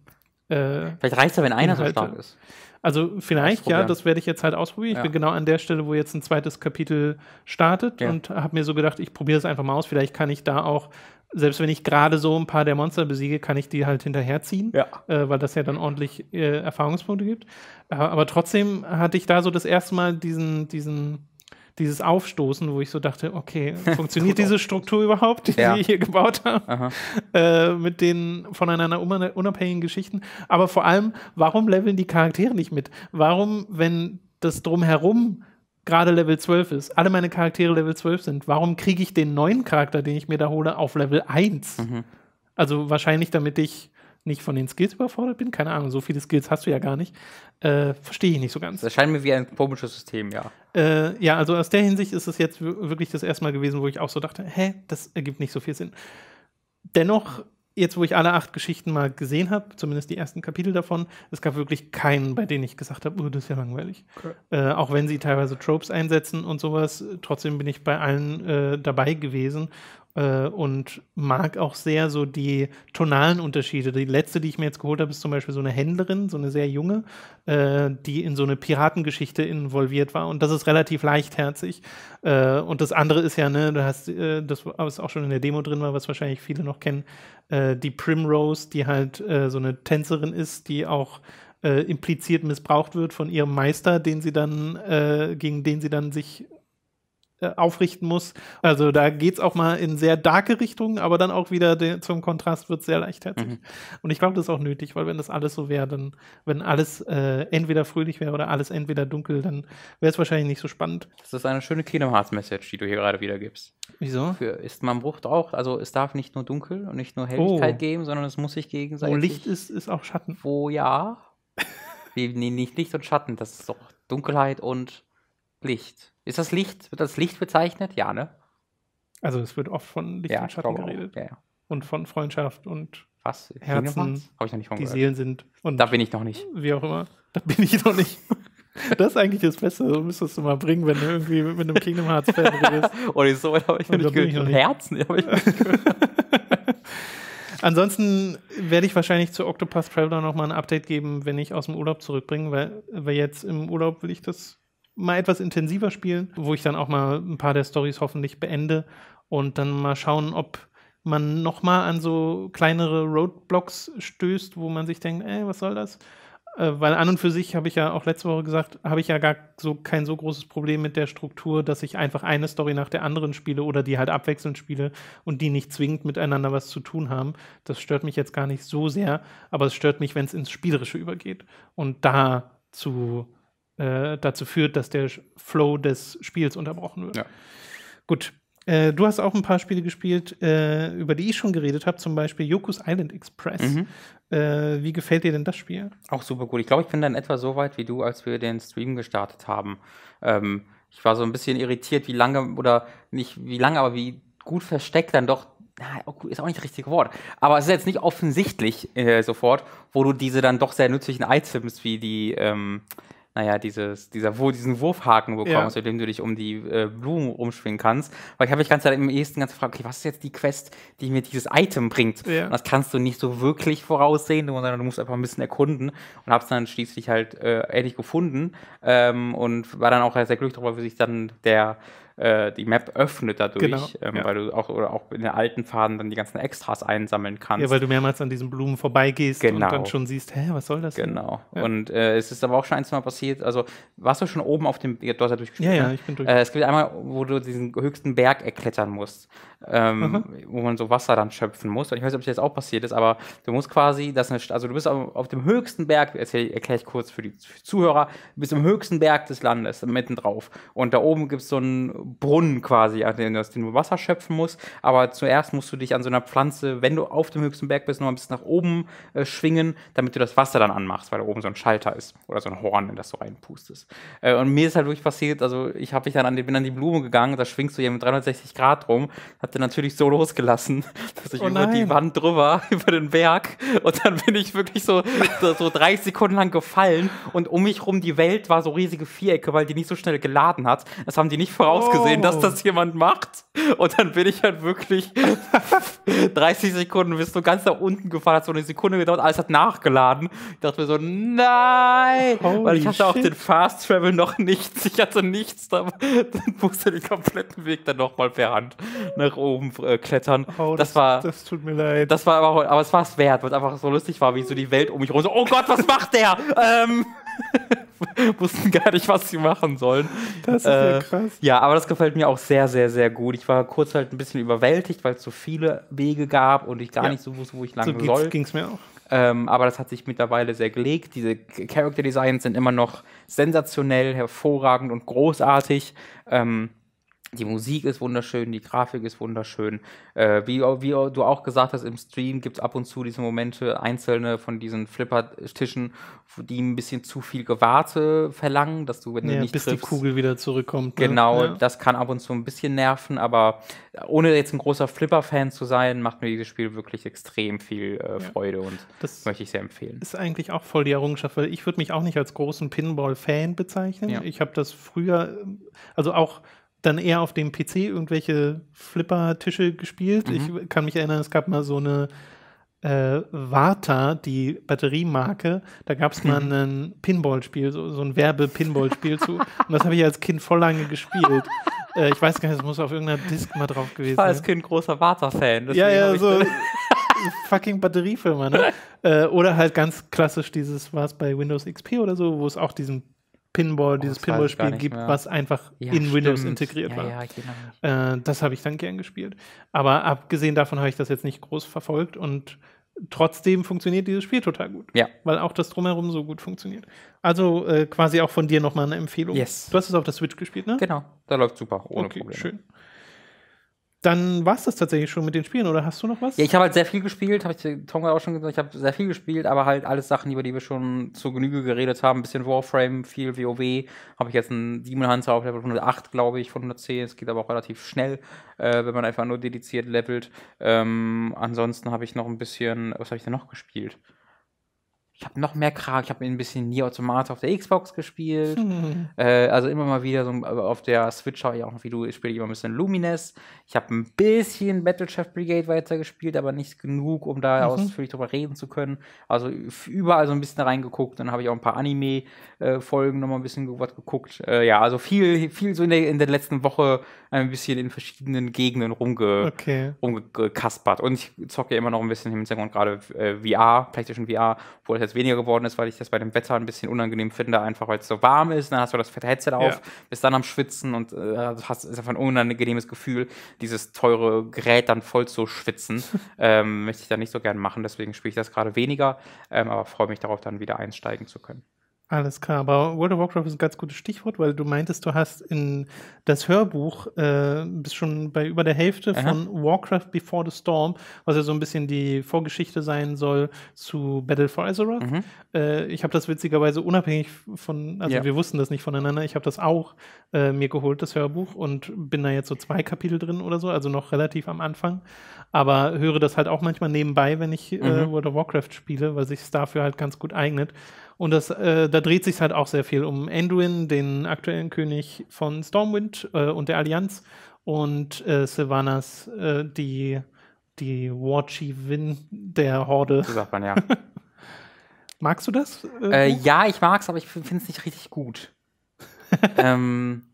Vielleicht reicht es ja, wenn einer Inhalte. so stark ist. Also vielleicht, ja, das werde ich jetzt halt ausprobieren. Ja. Ich bin genau an der Stelle, wo jetzt ein zweites Kapitel startet ja. und habe mir so gedacht, ich probiere es einfach mal aus. Vielleicht kann ich da auch, selbst wenn ich gerade so ein paar der Monster besiege, kann ich die halt hinterherziehen, ja. äh, weil das ja dann ordentlich äh, Erfahrungspunkte gibt. Äh, aber trotzdem hatte ich da so das erste Mal diesen, diesen dieses Aufstoßen, wo ich so dachte, okay, funktioniert diese Struktur überhaupt, die ja. wir hier gebaut haben, äh, mit den voneinander unabhängigen Geschichten. Aber vor allem, warum leveln die Charaktere nicht mit? Warum, wenn das drumherum gerade Level 12 ist, alle meine Charaktere Level 12 sind, warum kriege ich den neuen Charakter, den ich mir da hole, auf Level 1? Mhm. Also wahrscheinlich, damit ich nicht von den Skills überfordert bin. Keine Ahnung, so viele Skills hast du ja gar nicht. Äh, Verstehe ich nicht so ganz. Das scheint mir wie ein komisches System, ja. Äh, ja, also aus der Hinsicht ist es jetzt wirklich das erste Mal gewesen, wo ich auch so dachte, hä, das ergibt nicht so viel Sinn. Dennoch, jetzt wo ich alle acht Geschichten mal gesehen habe, zumindest die ersten Kapitel davon, es gab wirklich keinen, bei denen ich gesagt habe, oh, das ist ja langweilig. Okay. Äh, auch wenn sie teilweise Tropes einsetzen und sowas, trotzdem bin ich bei allen äh, dabei gewesen äh, und mag auch sehr so die tonalen Unterschiede. Die letzte, die ich mir jetzt geholt habe, ist zum Beispiel so eine Händlerin, so eine sehr junge, äh, die in so eine Piratengeschichte involviert war. Und das ist relativ leichtherzig. Äh, und das andere ist ja, ne, du hast, äh, das was auch schon in der Demo drin war, was wahrscheinlich viele noch kennen, äh, die Primrose, die halt äh, so eine Tänzerin ist, die auch impliziert missbraucht wird von ihrem Meister, den sie dann, gegen den sie dann sich äh, aufrichten muss. Also da geht es auch mal in sehr darke Richtungen, aber dann auch wieder de, zum Kontrast wird es sehr leichtherzig. Mhm. Und ich glaube, das ist auch nötig, weil wenn das alles so wäre, dann, wenn alles äh, entweder fröhlich wäre oder alles entweder dunkel, dann wäre es wahrscheinlich nicht so spannend. Das ist eine schöne Kingdom Hearts Message, die du hier gerade wieder gibst. Wieso? Für, ist man braucht auch, also es darf nicht nur dunkel und nicht nur Helligkeit oh. geben, sondern es muss sich gegenseitig. Wo oh, Licht ist, ist auch Schatten. Wo ja. Wie, nee, nicht Licht und Schatten, das ist doch Dunkelheit und Licht. Ist das Licht? Wird das Licht bezeichnet? Ja, ne? Also es wird oft von Licht ja, und Schatten geredet. Ja, ja. Und von Freundschaft und Was? Herzen. Habe ich noch nicht von Die gehört. Seelen sind. Und da bin ich noch nicht. Wie auch immer. Da bin ich noch nicht. Das ist eigentlich das Beste. So müsstest du mal bringen, wenn du irgendwie mit einem Kingdom Hearts Fan redest. Oder oh, so weit habe ich noch nicht gehört. Ich noch nicht. Herzen habe ich Ansonsten werde ich wahrscheinlich zu Octopath Traveler nochmal ein Update geben, wenn ich aus dem Urlaub zurückbringe, weil, weil jetzt im Urlaub will ich das mal etwas intensiver spielen, wo ich dann auch mal ein paar der Stories hoffentlich beende und dann mal schauen, ob man nochmal an so kleinere Roadblocks stößt, wo man sich denkt, ey, was soll das? Äh, weil an und für sich habe ich ja auch letzte Woche gesagt, habe ich ja gar so kein so großes Problem mit der Struktur, dass ich einfach eine Story nach der anderen spiele oder die halt abwechselnd spiele und die nicht zwingend miteinander was zu tun haben. Das stört mich jetzt gar nicht so sehr, aber es stört mich, wenn es ins Spielerische übergeht. Und da zu äh, dazu führt, dass der Flow des Spiels unterbrochen wird. Ja. Gut. Äh, du hast auch ein paar Spiele gespielt, äh, über die ich schon geredet habe, zum Beispiel Yoku's Island Express. Mhm. Äh, wie gefällt dir denn das Spiel? Auch super gut. Ich glaube, ich bin dann etwa so weit wie du, als wir den Stream gestartet haben. Ähm, ich war so ein bisschen irritiert, wie lange oder nicht wie lange, aber wie gut versteckt dann doch oh, ist auch nicht das richtige Wort, aber es ist jetzt nicht offensichtlich äh, sofort, wo du diese dann doch sehr nützlichen Items wie die ähm, naja, dieses, dieser, wo, diesen Wurfhaken bekommst, ja. mit dem du dich um die äh, Blumen rumschwingen kannst. Weil ich habe mich ganz im ehesten ganz gefragt, okay, was ist jetzt die Quest, die mir dieses Item bringt? Ja. Und das kannst du nicht so wirklich voraussehen, sondern du musst einfach ein bisschen erkunden und hab's dann schließlich halt äh, ehrlich gefunden ähm, und war dann auch sehr glücklich darüber, wie sich dann der äh, die Map öffnet dadurch, genau, ähm, ja. weil du auch oder auch in den alten Faden dann die ganzen Extras einsammeln kannst. Ja, weil du mehrmals an diesen Blumen vorbeigehst genau. und dann genau. schon siehst, hä, was soll das? Genau. Ja. Und äh, es ist aber auch schon eins Mal passiert. Also warst du schon oben auf dem, ja, du hast ja durchgespielt. Ja, ja, ne? ich bin durch. Äh, es gibt einmal, wo du diesen höchsten Berg erklettern musst, ähm, wo man so Wasser dann schöpfen muss. Und ich weiß nicht, ob das jetzt auch passiert ist, aber du musst quasi, das eine, also du bist auf, auf dem höchsten Berg, erkläre ich kurz für die Zuhörer, du bist im höchsten Berg des Landes, mitten drauf. Und da oben gibt es so einen Brunnen quasi, aus dem du Wasser schöpfen musst. Aber zuerst musst du dich an so einer Pflanze, wenn du auf dem höchsten Berg bist, noch ein bisschen nach oben äh, schwingen, damit du das Wasser dann anmachst, weil da oben so ein Schalter ist oder so ein Horn, in das du reinpustest. Äh, und mir ist halt wirklich passiert, also ich habe mich dann an die, bin an die Blume gegangen, da schwingst du hier mit 360 Grad rum, hat dann natürlich so losgelassen, dass ich oh über die Wand drüber, über den Berg und dann bin ich wirklich so, so, 30 Sekunden lang gefallen und um mich rum die Welt war so riesige Vierecke, weil die nicht so schnell geladen hat. Das haben die nicht vorausgesagt. Oh gesehen, dass das oh. jemand macht. Und dann bin ich halt wirklich 30 Sekunden bis so ganz nach unten gefahren, hat so eine Sekunde gedauert, alles hat nachgeladen. Ich dachte mir so, nein, Holy weil ich hatte shit. auch den Fast Travel noch nichts. Ich hatte nichts, dann musste den kompletten Weg dann nochmal per Hand nach oben äh, klettern. Oh, das, das, war, das tut mir leid. Das war aber, aber es war es wert, weil es einfach so lustig war, wie so die Welt um mich rum so, oh Gott, was macht der? ähm, wussten gar nicht, was sie machen sollen. Das ist äh, ja krass. Ja, aber das gefällt mir auch sehr, sehr, sehr gut. Ich war kurz halt ein bisschen überwältigt, weil es so viele Wege gab und ich gar ja. nicht so wusste, wo ich lang so soll. So ging es mir auch. Ähm, aber das hat sich mittlerweile sehr gelegt. Diese Character Designs sind immer noch sensationell, hervorragend und großartig. Ähm, die Musik ist wunderschön, die Grafik ist wunderschön. Äh, wie, wie, du auch gesagt hast, im Stream gibt es ab und zu diese Momente, einzelne von diesen Flipper-Tischen, die ein bisschen zu viel Gewarte verlangen, dass du, wenn ja, du nicht bis triffst, die Kugel wieder zurückkommt. Ne? Genau, ja. das kann ab und zu ein bisschen nerven, aber ohne jetzt ein großer Flipper-Fan zu sein, macht mir dieses Spiel wirklich extrem viel äh, Freude ja. und das möchte ich sehr empfehlen. Ist eigentlich auch voll die Errungenschaft, weil ich würde mich auch nicht als großen Pinball-Fan bezeichnen. Ich habe das früher, also auch dann eher auf dem PC irgendwelche Flipper-Tische gespielt. Mhm. Ich kann mich erinnern, es gab mal so eine äh, Warta, die Batteriemarke, da gab es mal mhm. ein Pinballspiel, so, so ein werbe pinball spiel zu. Und das habe ich als Kind voll lange gespielt. Äh, ich weiß gar nicht, es muss auf irgendeiner Disc mal drauf gewesen sein. Ich war als Kind großer Warta-Fan. Ja, ja, so fucking Batteriefirma, ne? äh, oder halt ganz klassisch dieses, war es bei Windows XP oder so, wo es auch diesen Pinball, oh, dieses Pinball-Spiel gibt, mehr. was einfach ja, in stimmt. Windows integriert ja, war. Ja, genau. äh, das habe ich dann gern gespielt. Aber abgesehen davon habe ich das jetzt nicht groß verfolgt und trotzdem funktioniert dieses Spiel total gut. Ja. Weil auch das drumherum so gut funktioniert. Also äh, quasi auch von dir nochmal eine Empfehlung. Yes. Du hast es auf der Switch gespielt, ne? Genau, da läuft super, ohne okay, Probleme. Schön dann war es das tatsächlich schon mit den Spielen, oder hast du noch was? Ja, ich habe halt sehr viel gespielt, habe ich Tonga auch schon gesagt, ich habe sehr viel gespielt, aber halt alles Sachen, über die wir schon zur Genüge geredet haben. Ein bisschen Warframe, viel WoW. Habe ich jetzt einen Demon Hunter auf Level 108, glaube ich, von 110. Es geht aber auch relativ schnell, äh, wenn man einfach nur dediziert levelt. Ähm, ansonsten habe ich noch ein bisschen, was habe ich denn noch gespielt? ich habe noch mehr Kram. Ich habe ein bisschen Nier Automata auf der Xbox gespielt. Hm. Äh, also immer mal wieder so auf der Switch habe ich auch noch, wie du, ich spiele immer ein bisschen Lumines. Ich habe ein bisschen Battle Chef Brigade weitergespielt, aber nicht genug, um da mhm. ausführlich drüber reden zu können. Also überall so ein bisschen reingeguckt. Dann habe ich auch ein paar Anime-Folgen äh, nochmal ein bisschen was geguckt. Äh, ja, also viel, viel so in der, in der letzten Woche ein bisschen in verschiedenen Gegenden rumge okay. rumgekaspert. Und ich zocke ja immer noch ein bisschen im Hintergrund gerade äh, VR, PlayStation VR, wo ich jetzt weniger geworden ist, weil ich das bei dem Wetter ein bisschen unangenehm finde, einfach weil es so warm ist. Dann hast du das fette Headset auf, ja. bist dann am Schwitzen und äh, also hast ist einfach ein unangenehmes Gefühl, dieses teure Gerät dann voll zu schwitzen. ähm, möchte ich dann nicht so gerne machen, deswegen spiele ich das gerade weniger, ähm, aber freue mich darauf, dann wieder einsteigen zu können. Alles klar, aber World of Warcraft ist ein ganz gutes Stichwort, weil du meintest, du hast in das Hörbuch äh, bist schon bei über der Hälfte Aha. von Warcraft Before the Storm, was ja so ein bisschen die Vorgeschichte sein soll zu Battle for Azeroth. Mhm. Äh, ich habe das witzigerweise unabhängig von, also ja. wir wussten das nicht voneinander, ich habe das auch äh, mir geholt, das Hörbuch, und bin da jetzt so zwei Kapitel drin oder so, also noch relativ am Anfang. Aber höre das halt auch manchmal nebenbei, wenn ich äh, mhm. World of Warcraft spiele, weil sich es dafür halt ganz gut eignet. Und das, äh, da dreht sich halt auch sehr viel um Anduin, den aktuellen König von Stormwind äh, und der Allianz, und äh, Sylvanas, äh, die, die Warchievin der Horde. So sagt man ja. Magst du das? Äh, äh, ja, ich mag es, aber ich finde es nicht richtig gut. ähm,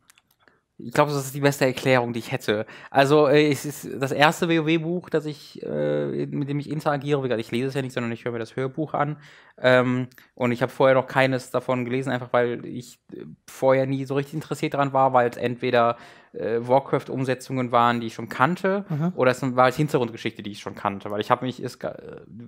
ich glaube, das ist die beste Erklärung, die ich hätte. Also, äh, es ist das erste WoW-Buch, das ich, äh, mit dem ich interagiere. Ich lese es ja nicht, sondern ich höre mir das Hörbuch an. Ähm, und ich habe vorher noch keines davon gelesen, einfach weil ich vorher nie so richtig interessiert daran war, weil es entweder äh, Warcraft-Umsetzungen waren, die ich schon kannte, mhm. oder es war halt Hintergrundgeschichte, die ich schon kannte, weil ich habe mich, es äh,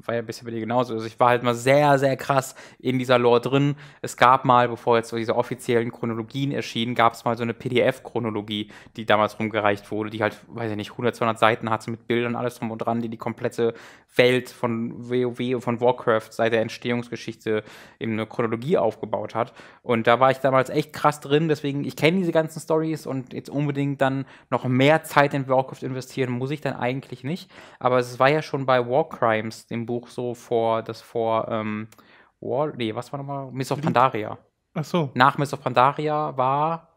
war ja ein bisschen bei dir genauso, also ich war halt mal sehr, sehr krass in dieser Lore drin. Es gab mal, bevor jetzt so diese offiziellen Chronologien erschienen, gab es mal so eine PDF-Chronologie, die damals rumgereicht wurde, die halt, weiß ich nicht, 100, 200 Seiten hatte mit Bildern, alles drum und dran, die die komplette Welt von WoW und von Warcraft seit der Entstehungsgeschichte in eine Chronologie aufgebaut hat. Und da war ich damals echt krass drin, deswegen, ich kenne diese ganzen Stories und jetzt unbedingt unbedingt dann noch mehr Zeit in Warcraft investieren, muss ich dann eigentlich nicht. Aber es war ja schon bei War Crimes, dem Buch so vor, das vor ähm, War, nee, was war nochmal? Miss of Pandaria. Ach so. Nach Miss of Pandaria war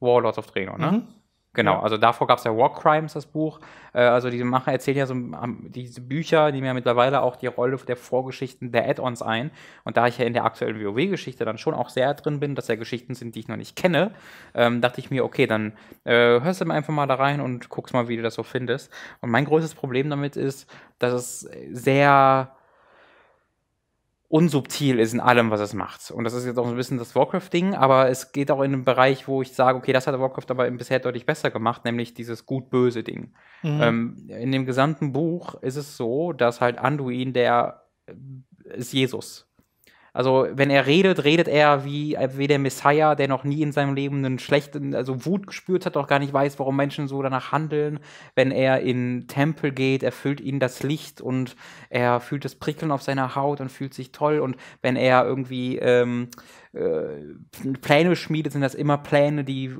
Warlords of Draenor, ne? Mhm. Genau, ja. also davor gab es ja War Crimes, das Buch. Äh, also diese Macher erzählen ja so um, diese Bücher, nehmen ja mittlerweile auch die Rolle der Vorgeschichten der Add-ons ein. Und da ich ja in der aktuellen WoW-Geschichte dann schon auch sehr drin bin, dass ja Geschichten sind, die ich noch nicht kenne, ähm, dachte ich mir, okay, dann äh, hörst du einfach mal da rein und guckst mal, wie du das so findest. Und mein größtes Problem damit ist, dass es sehr unsubtil ist in allem, was es macht. Und das ist jetzt auch ein bisschen das Warcraft-Ding, aber es geht auch in einen Bereich, wo ich sage, okay, das hat Warcraft aber bisher deutlich besser gemacht, nämlich dieses gut-böse Ding. Mhm. Ähm, in dem gesamten Buch ist es so, dass halt Anduin, der ist Jesus. Also wenn er redet, redet er wie, wie der Messiah, der noch nie in seinem Leben einen schlechten, also Wut gespürt hat, auch gar nicht weiß, warum Menschen so danach handeln. Wenn er in Tempel geht, erfüllt ihn das Licht und er fühlt das Prickeln auf seiner Haut und fühlt sich toll. Und wenn er irgendwie ähm, äh, Pläne schmiedet, sind das immer Pläne, die äh,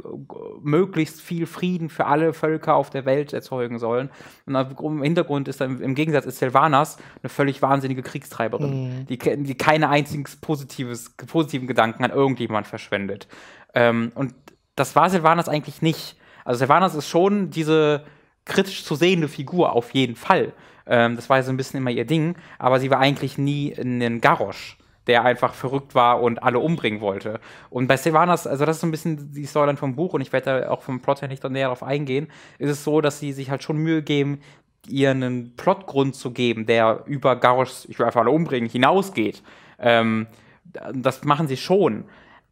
möglichst viel Frieden für alle Völker auf der Welt erzeugen sollen. Und im Hintergrund ist dann, im Gegensatz ist Silvanas eine völlig wahnsinnige Kriegstreiberin, mhm. die, die keine einzigen positiven Gedanken an irgendjemand verschwendet. Ähm, und das war Silvanas eigentlich nicht. Also Silvanas ist schon diese kritisch zu sehende Figur auf jeden Fall. Ähm, das war so ein bisschen immer ihr Ding, aber sie war eigentlich nie in den Garrosch der einfach verrückt war und alle umbringen wollte. Und bei Sylvanas, also das ist so ein bisschen die Storyline vom Buch und ich werde da auch vom Plot her nicht näher darauf eingehen, ist es so, dass sie sich halt schon Mühe geben, ihr einen Plotgrund zu geben, der über Garrosh, ich will einfach alle umbringen, hinausgeht. Ähm, das machen sie schon.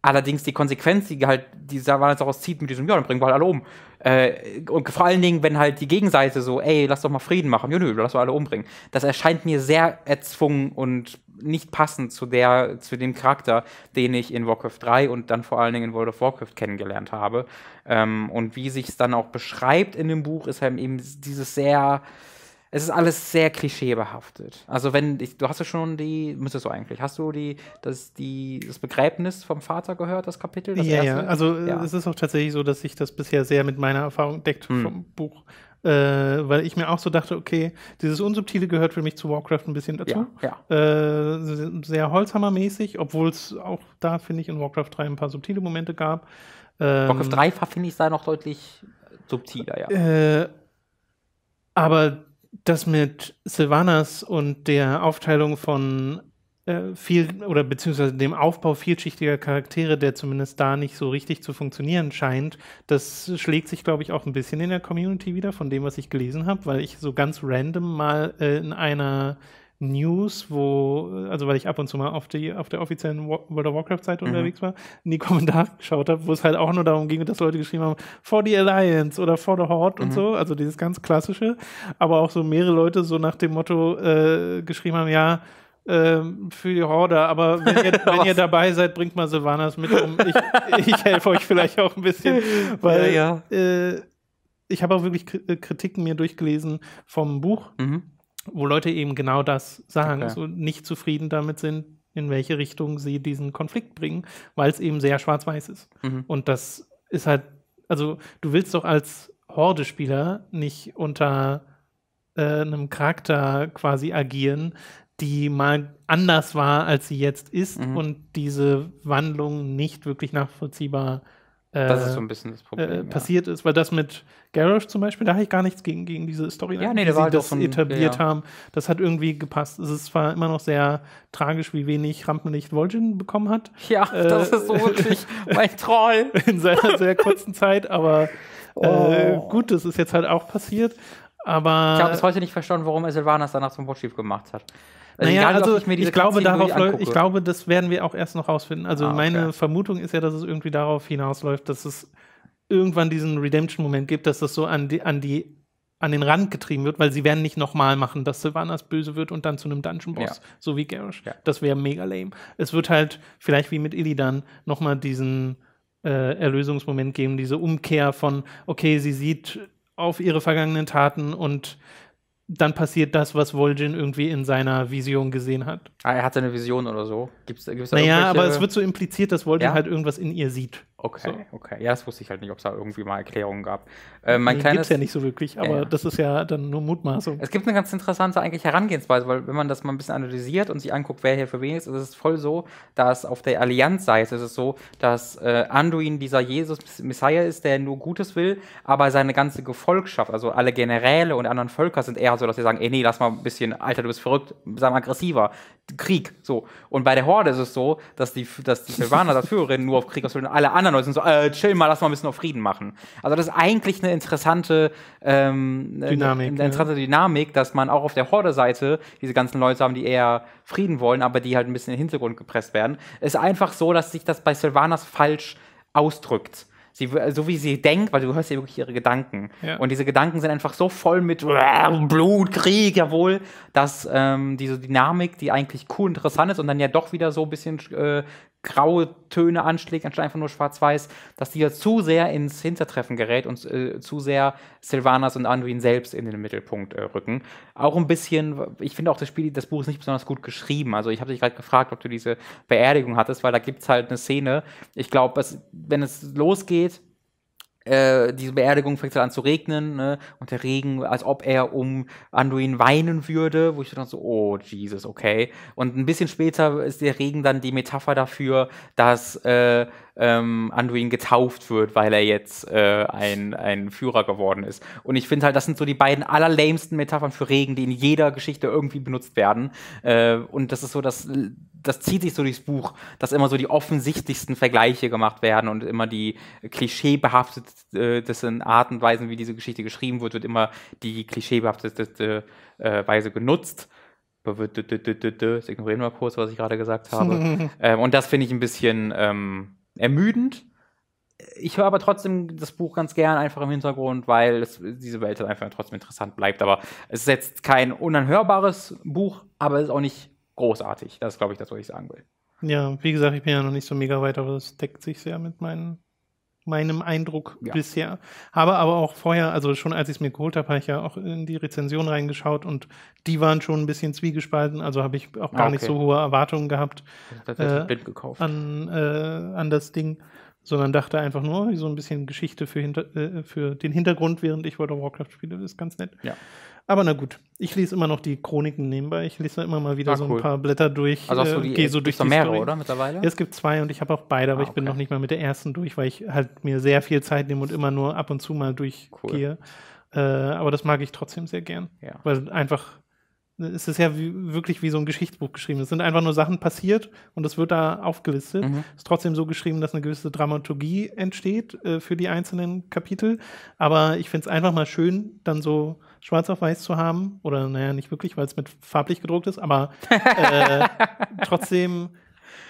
Allerdings die Konsequenz, die halt die Savanas daraus zieht mit diesem, ja, dann bringen wir halt alle um. Äh, und vor allen Dingen, wenn halt die Gegenseite so, ey, lass doch mal Frieden machen, ja, nö, lass doch alle umbringen. Das erscheint mir sehr erzwungen und nicht passend zu der, zu dem Charakter, den ich in Warcraft 3 und dann vor allen Dingen in World of Warcraft kennengelernt habe. Ähm, und wie sich es dann auch beschreibt in dem Buch, ist halt eben dieses sehr es ist alles sehr klischeebehaftet. Also wenn, ich, du hast ja schon die, müsstest du eigentlich, hast du die, das, die, das Begräbnis vom Vater gehört, das Kapitel? Das ja, erste? ja, also äh, ja. es ist auch tatsächlich so, dass sich das bisher sehr mit meiner Erfahrung deckt hm. vom Buch. Äh, weil ich mir auch so dachte, okay, dieses Unsubtile gehört für mich zu Warcraft ein bisschen dazu. Ja, ja. Äh, sehr Holzhammermäßig, obwohl es auch da, finde ich, in Warcraft 3 ein paar subtile Momente gab. Ähm, Warcraft 3 finde ich da noch deutlich subtiler, ja. Äh, aber das mit Silvanas und der Aufteilung von äh, viel oder beziehungsweise dem Aufbau vielschichtiger Charaktere, der zumindest da nicht so richtig zu funktionieren scheint, das schlägt sich, glaube ich, auch ein bisschen in der Community wieder von dem, was ich gelesen habe, weil ich so ganz random mal äh, in einer News, wo, also weil ich ab und zu mal auf, die, auf der offiziellen World of Warcraft-Seite mhm. unterwegs war, in die Kommentare geschaut habe, wo es halt auch nur darum ging, dass Leute geschrieben haben, for the Alliance oder for the Horde mhm. und so, also dieses ganz klassische, aber auch so mehrere Leute so nach dem Motto äh, geschrieben haben, ja, ähm, für die Horde, aber wenn ihr, wenn ihr, dabei seid, bringt mal Silvanas mit um. Ich, ich helfe euch vielleicht auch ein bisschen, weil ja, ja. Äh, ich habe auch wirklich äh, Kritiken mir durchgelesen vom Buch. Mhm wo Leute eben genau das sagen, okay. so nicht zufrieden damit sind, in welche Richtung sie diesen Konflikt bringen, weil es eben sehr schwarz-weiß ist. Mhm. Und das ist halt, also du willst doch als Horde-Spieler nicht unter äh, einem Charakter quasi agieren, die mal anders war, als sie jetzt ist mhm. und diese Wandlung nicht wirklich nachvollziehbar ist das ist äh, so ein bisschen das Problem. Äh, ja. Passiert ist, weil das mit Garrosh zum Beispiel, da habe ich gar nichts gegen, gegen diese Story, ja, nee, wie sie halt das von, etabliert ja. haben. Das hat irgendwie gepasst. Es ist zwar immer noch sehr tragisch, wie wenig Rampenlicht Volgin bekommen hat. Ja, äh, das ist so wirklich mein Troll. In seiner sehr kurzen Zeit, aber äh, oh. äh, gut, das ist jetzt halt auch passiert. Aber ich habe bis heute nicht verstanden, warum er Silvanas danach zum Botschief gemacht hat. Also naja, egal, also ich, ich glaube, darauf ich glaube, das werden wir auch erst noch rausfinden. Also ah, okay. meine Vermutung ist ja, dass es irgendwie darauf hinausläuft, dass es irgendwann diesen Redemption-Moment gibt, dass das so an die, an die an den Rand getrieben wird, weil sie werden nicht nochmal machen, dass Sylvanas böse wird und dann zu einem Dungeon-Boss, ja. so wie Garrosh. Ja. Das wäre mega lame. Es wird halt vielleicht wie mit dann nochmal diesen äh, Erlösungsmoment geben, diese Umkehr von, okay, sie sieht auf ihre vergangenen Taten und dann passiert das, was Vol'jin irgendwie in seiner Vision gesehen hat. Ah, er hat seine Vision oder so. Gibt's, gibt's da naja, aber es wird so impliziert, dass Vol'jin ja? halt irgendwas in ihr sieht. Okay, so. okay. Ja, das wusste ich halt nicht, ob es da irgendwie mal Erklärungen gab. Äh, mein nee, kleines, gibt's ja nicht so wirklich, aber ja. das ist ja dann nur Mutmaßung. Es gibt eine ganz interessante eigentlich Herangehensweise, weil wenn man das mal ein bisschen analysiert und sich anguckt, wer hier für wen ist, ist es voll so, dass auf der Allianz-Seite ist es so, dass äh, Anduin dieser Jesus Messiah ist, der nur Gutes will, aber seine ganze Gefolgschaft, also alle Generäle und anderen Völker sind eher so, dass sie sagen, ey, nee, lass mal ein bisschen, Alter, du bist verrückt, sei mal aggressiver. Krieg. So. Und bei der Horde ist es so, dass die, dass die Silvaner, das Führerin, nur auf Krieg ausbilden. Alle anderen Leute sind so, äh, chill mal, lass mal ein bisschen auf Frieden machen. Also das ist eigentlich eine interessante ähm, Dynamik, eine, eine interessante ja. Dynamik, dass man auch auf der Horde-Seite diese ganzen Leute haben, die eher Frieden wollen, aber die halt ein bisschen in den Hintergrund gepresst werden. Es ist einfach so, dass sich das bei Silvanas falsch ausdrückt. Sie, so wie sie denkt, weil du hörst ja wirklich ihre Gedanken. Ja. Und diese Gedanken sind einfach so voll mit äh, Blut, Krieg, jawohl, dass ähm, diese Dynamik, die eigentlich cool interessant ist und dann ja doch wieder so ein bisschen äh, graue Töne anschlägt, anstatt einfach nur schwarz-weiß, dass die ja zu sehr ins Hintertreffen gerät und äh, zu sehr Silvanas und Anduin selbst in den Mittelpunkt äh, rücken. Auch ein bisschen, ich finde auch das Spiel, das Buch ist nicht besonders gut geschrieben. Also ich habe dich gerade gefragt, ob du diese Beerdigung hattest, weil da gibt es halt eine Szene. Ich glaube, wenn es losgeht, äh, diese Beerdigung fängt dann an zu regnen ne? und der Regen, als ob er um Anduin weinen würde, wo ich dann so, oh Jesus, okay. Und ein bisschen später ist der Regen dann die Metapher dafür, dass äh, ähm, Anduin getauft wird, weil er jetzt äh, ein, ein Führer geworden ist. Und ich finde halt, das sind so die beiden allerlämsten Metaphern für Regen, die in jeder Geschichte irgendwie benutzt werden. Äh, und das ist so das das zieht sich so durchs Buch, dass immer so die offensichtlichsten Vergleiche gemacht werden und immer die klischeebehaftetesten äh, Art und Weisen, wie diese Geschichte geschrieben wird, wird immer die klischeebehafteteste äh, Weise genutzt. Das ignorieren wir kurz, was ich gerade gesagt habe. Ähm, und das finde ich ein bisschen ähm, ermüdend. Ich höre aber trotzdem das Buch ganz gern einfach im Hintergrund, weil es, diese Welt halt einfach trotzdem interessant bleibt. Aber es ist jetzt kein unanhörbares Buch, aber es ist auch nicht großartig. Das ist, glaube ich, das, was ich sagen will. Ja, wie gesagt, ich bin ja noch nicht so mega weit, aber es deckt sich sehr mit meinen meinem Eindruck ja. bisher. Habe aber auch vorher, also schon als ich es mir geholt habe, habe ich ja auch in die Rezension reingeschaut und die waren schon ein bisschen zwiegespalten, also habe ich auch gar okay. Ah, nicht so hohe Erwartungen gehabt äh, An, äh, an das Ding, sondern dachte einfach nur, oh, so ein bisschen Geschichte für, hinter, äh, für den Hintergrund, während ich World of Warcraft spiele, das ist ganz nett. Ja. Aber na gut, ich lese immer noch die Chroniken nebenbei. Ich lese immer mal wieder ah, so cool. ein paar Blätter durch. Also hast du äh, die, äh, so durch die mehrere, Story. oder mittlerweile? Ja, es gibt zwei und ich habe auch beide, aber ah, okay. ich bin noch nicht mal mit der ersten durch, weil ich halt mir sehr viel Zeit nehme und immer nur ab und zu mal durchgehe. Cool. Äh, aber das mag ich trotzdem sehr gern, ja. weil einfach es ist ja wie, wirklich wie so ein Geschichtsbuch geschrieben. Es sind einfach nur Sachen passiert und es wird da aufgelistet. Mhm. Ist trotzdem so geschrieben, dass eine gewisse Dramaturgie entsteht äh, für die einzelnen Kapitel. Aber ich finde es einfach mal schön, dann so schwarz auf weiß zu haben. Oder naja, nicht wirklich, weil es mit farblich gedruckt ist, aber äh, trotzdem